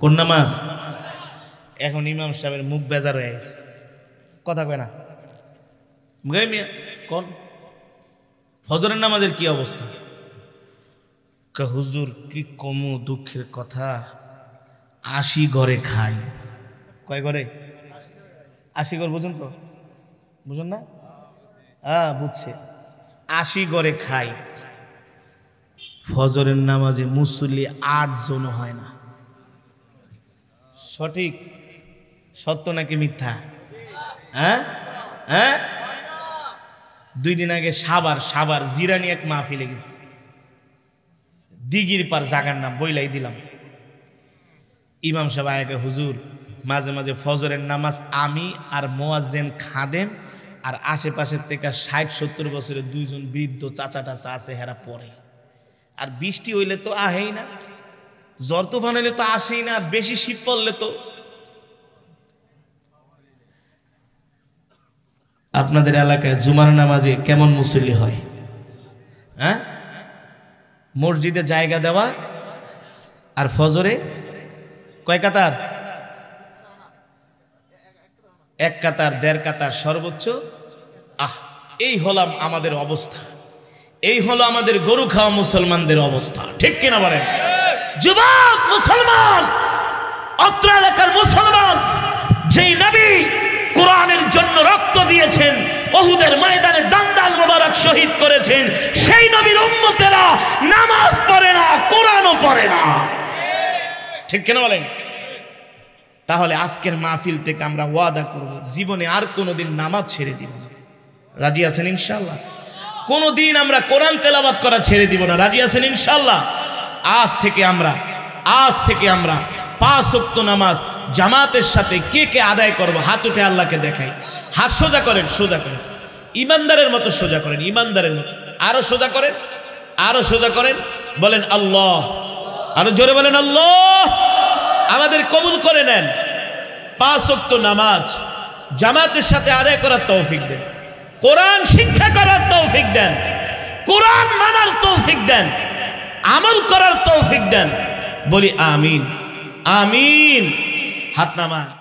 কোন নামাজ এখন ইমাম সাহেবের মুখ বেজার হয়ে গেছে কথা কয় না কোন ফজরের নামাজের কি অবস্থা হুজুর কি কম দুঃখের কথা আশি ঘরে খাই কয় ঘরে আশি ঘর বুঝুন তো বুঝুন না হ্যাঁ বুঝছে আশি ঘরে খাই ফজরের নামাজে মুসল্লি আটজন হয় না সঠিক সত্য নাকি মিথ্যা হ্যাঁ হ্যাঁ দুই দিন আগে সাবার সাবার জিরানি এক মাহফিলে গেছি দিগির পার জাগার নাম বইলাই দিলাম ইমাম সাহেব আয়কে হুজুর মাঝে মাঝে ফজরের নামাজ আমি আর মোয়াজেন খাদেম আর আশেপাশের থেকে ষাট সত্তর বছরের দুইজন বৃদ্ধ চাচা টাচা আছে হেরা পরে আর বৃষ্টি হইলে তো আহেই না জ্বর তুফান হইলে তো আসেই না বেশি শীত পড়লে তো আপনাদের এলাকায় জুমার নামাজে কেমন মুসল্লি হয় হ্যাঁ মসজিদে জায়গা দেওয়া আর ফজরে কয় কাতার এক কাতার দেড় কাতার সর্বোচ্চ আহ এই হলাম আমাদের অবস্থা এই হলো আমাদের গরু খাওয়া মুসলমানদের অবস্থা ঠিক কিনা বলেন যুবক মুসলমান অত্র এলাকার মুসলমান যেই নবী কোরআনের জন্য রক্ত দিয়েছেন বহুদের ময়দানে দান্দাল মোবারক শহীদ করেছেন সেই নবীর উম্মতেরা নামাজ পড়ে না কোরআনও পড়ে না ঠিক কেন বলেন তাহলে আজকের মাহফিল থেকে আমরা ওয়াদা করব জীবনে আর কোনোদিন নামাজ ছেড়ে দিব রাজি আছেন ইনশাল্লাহ কোনোদিন আমরা কোরআন তেলাবাদ করা ছেড়ে দিব না রাজি আছেন ইনশাল্লাহ আজ থেকে আমরা আজ থেকে আমরা পাঁচ নামাজ জামাতের সাথে কে কে আদায় করবো হাত উঠে আল্লাহকে দেখাই হাত সোজা করেন সোজা করেন ইমানদারের মতো সোজা করেন ইমানদারের মতো আরো সোজা করেন আরো সোজা করেন বলেন আল্লাহ আরো জোরে বলেন আল্লাহ আমাদের কবুল করে নেন পাঁচ অক্ত নামাজ জামাতের সাথে আদায় করার তৌফিক দেন কোরআন শিক্ষা করার তৌফিক দেন কোরআন মানার তৌফিক দেন আমল করার তৌফিক দেন বলি আমিন আমিন হাত নামান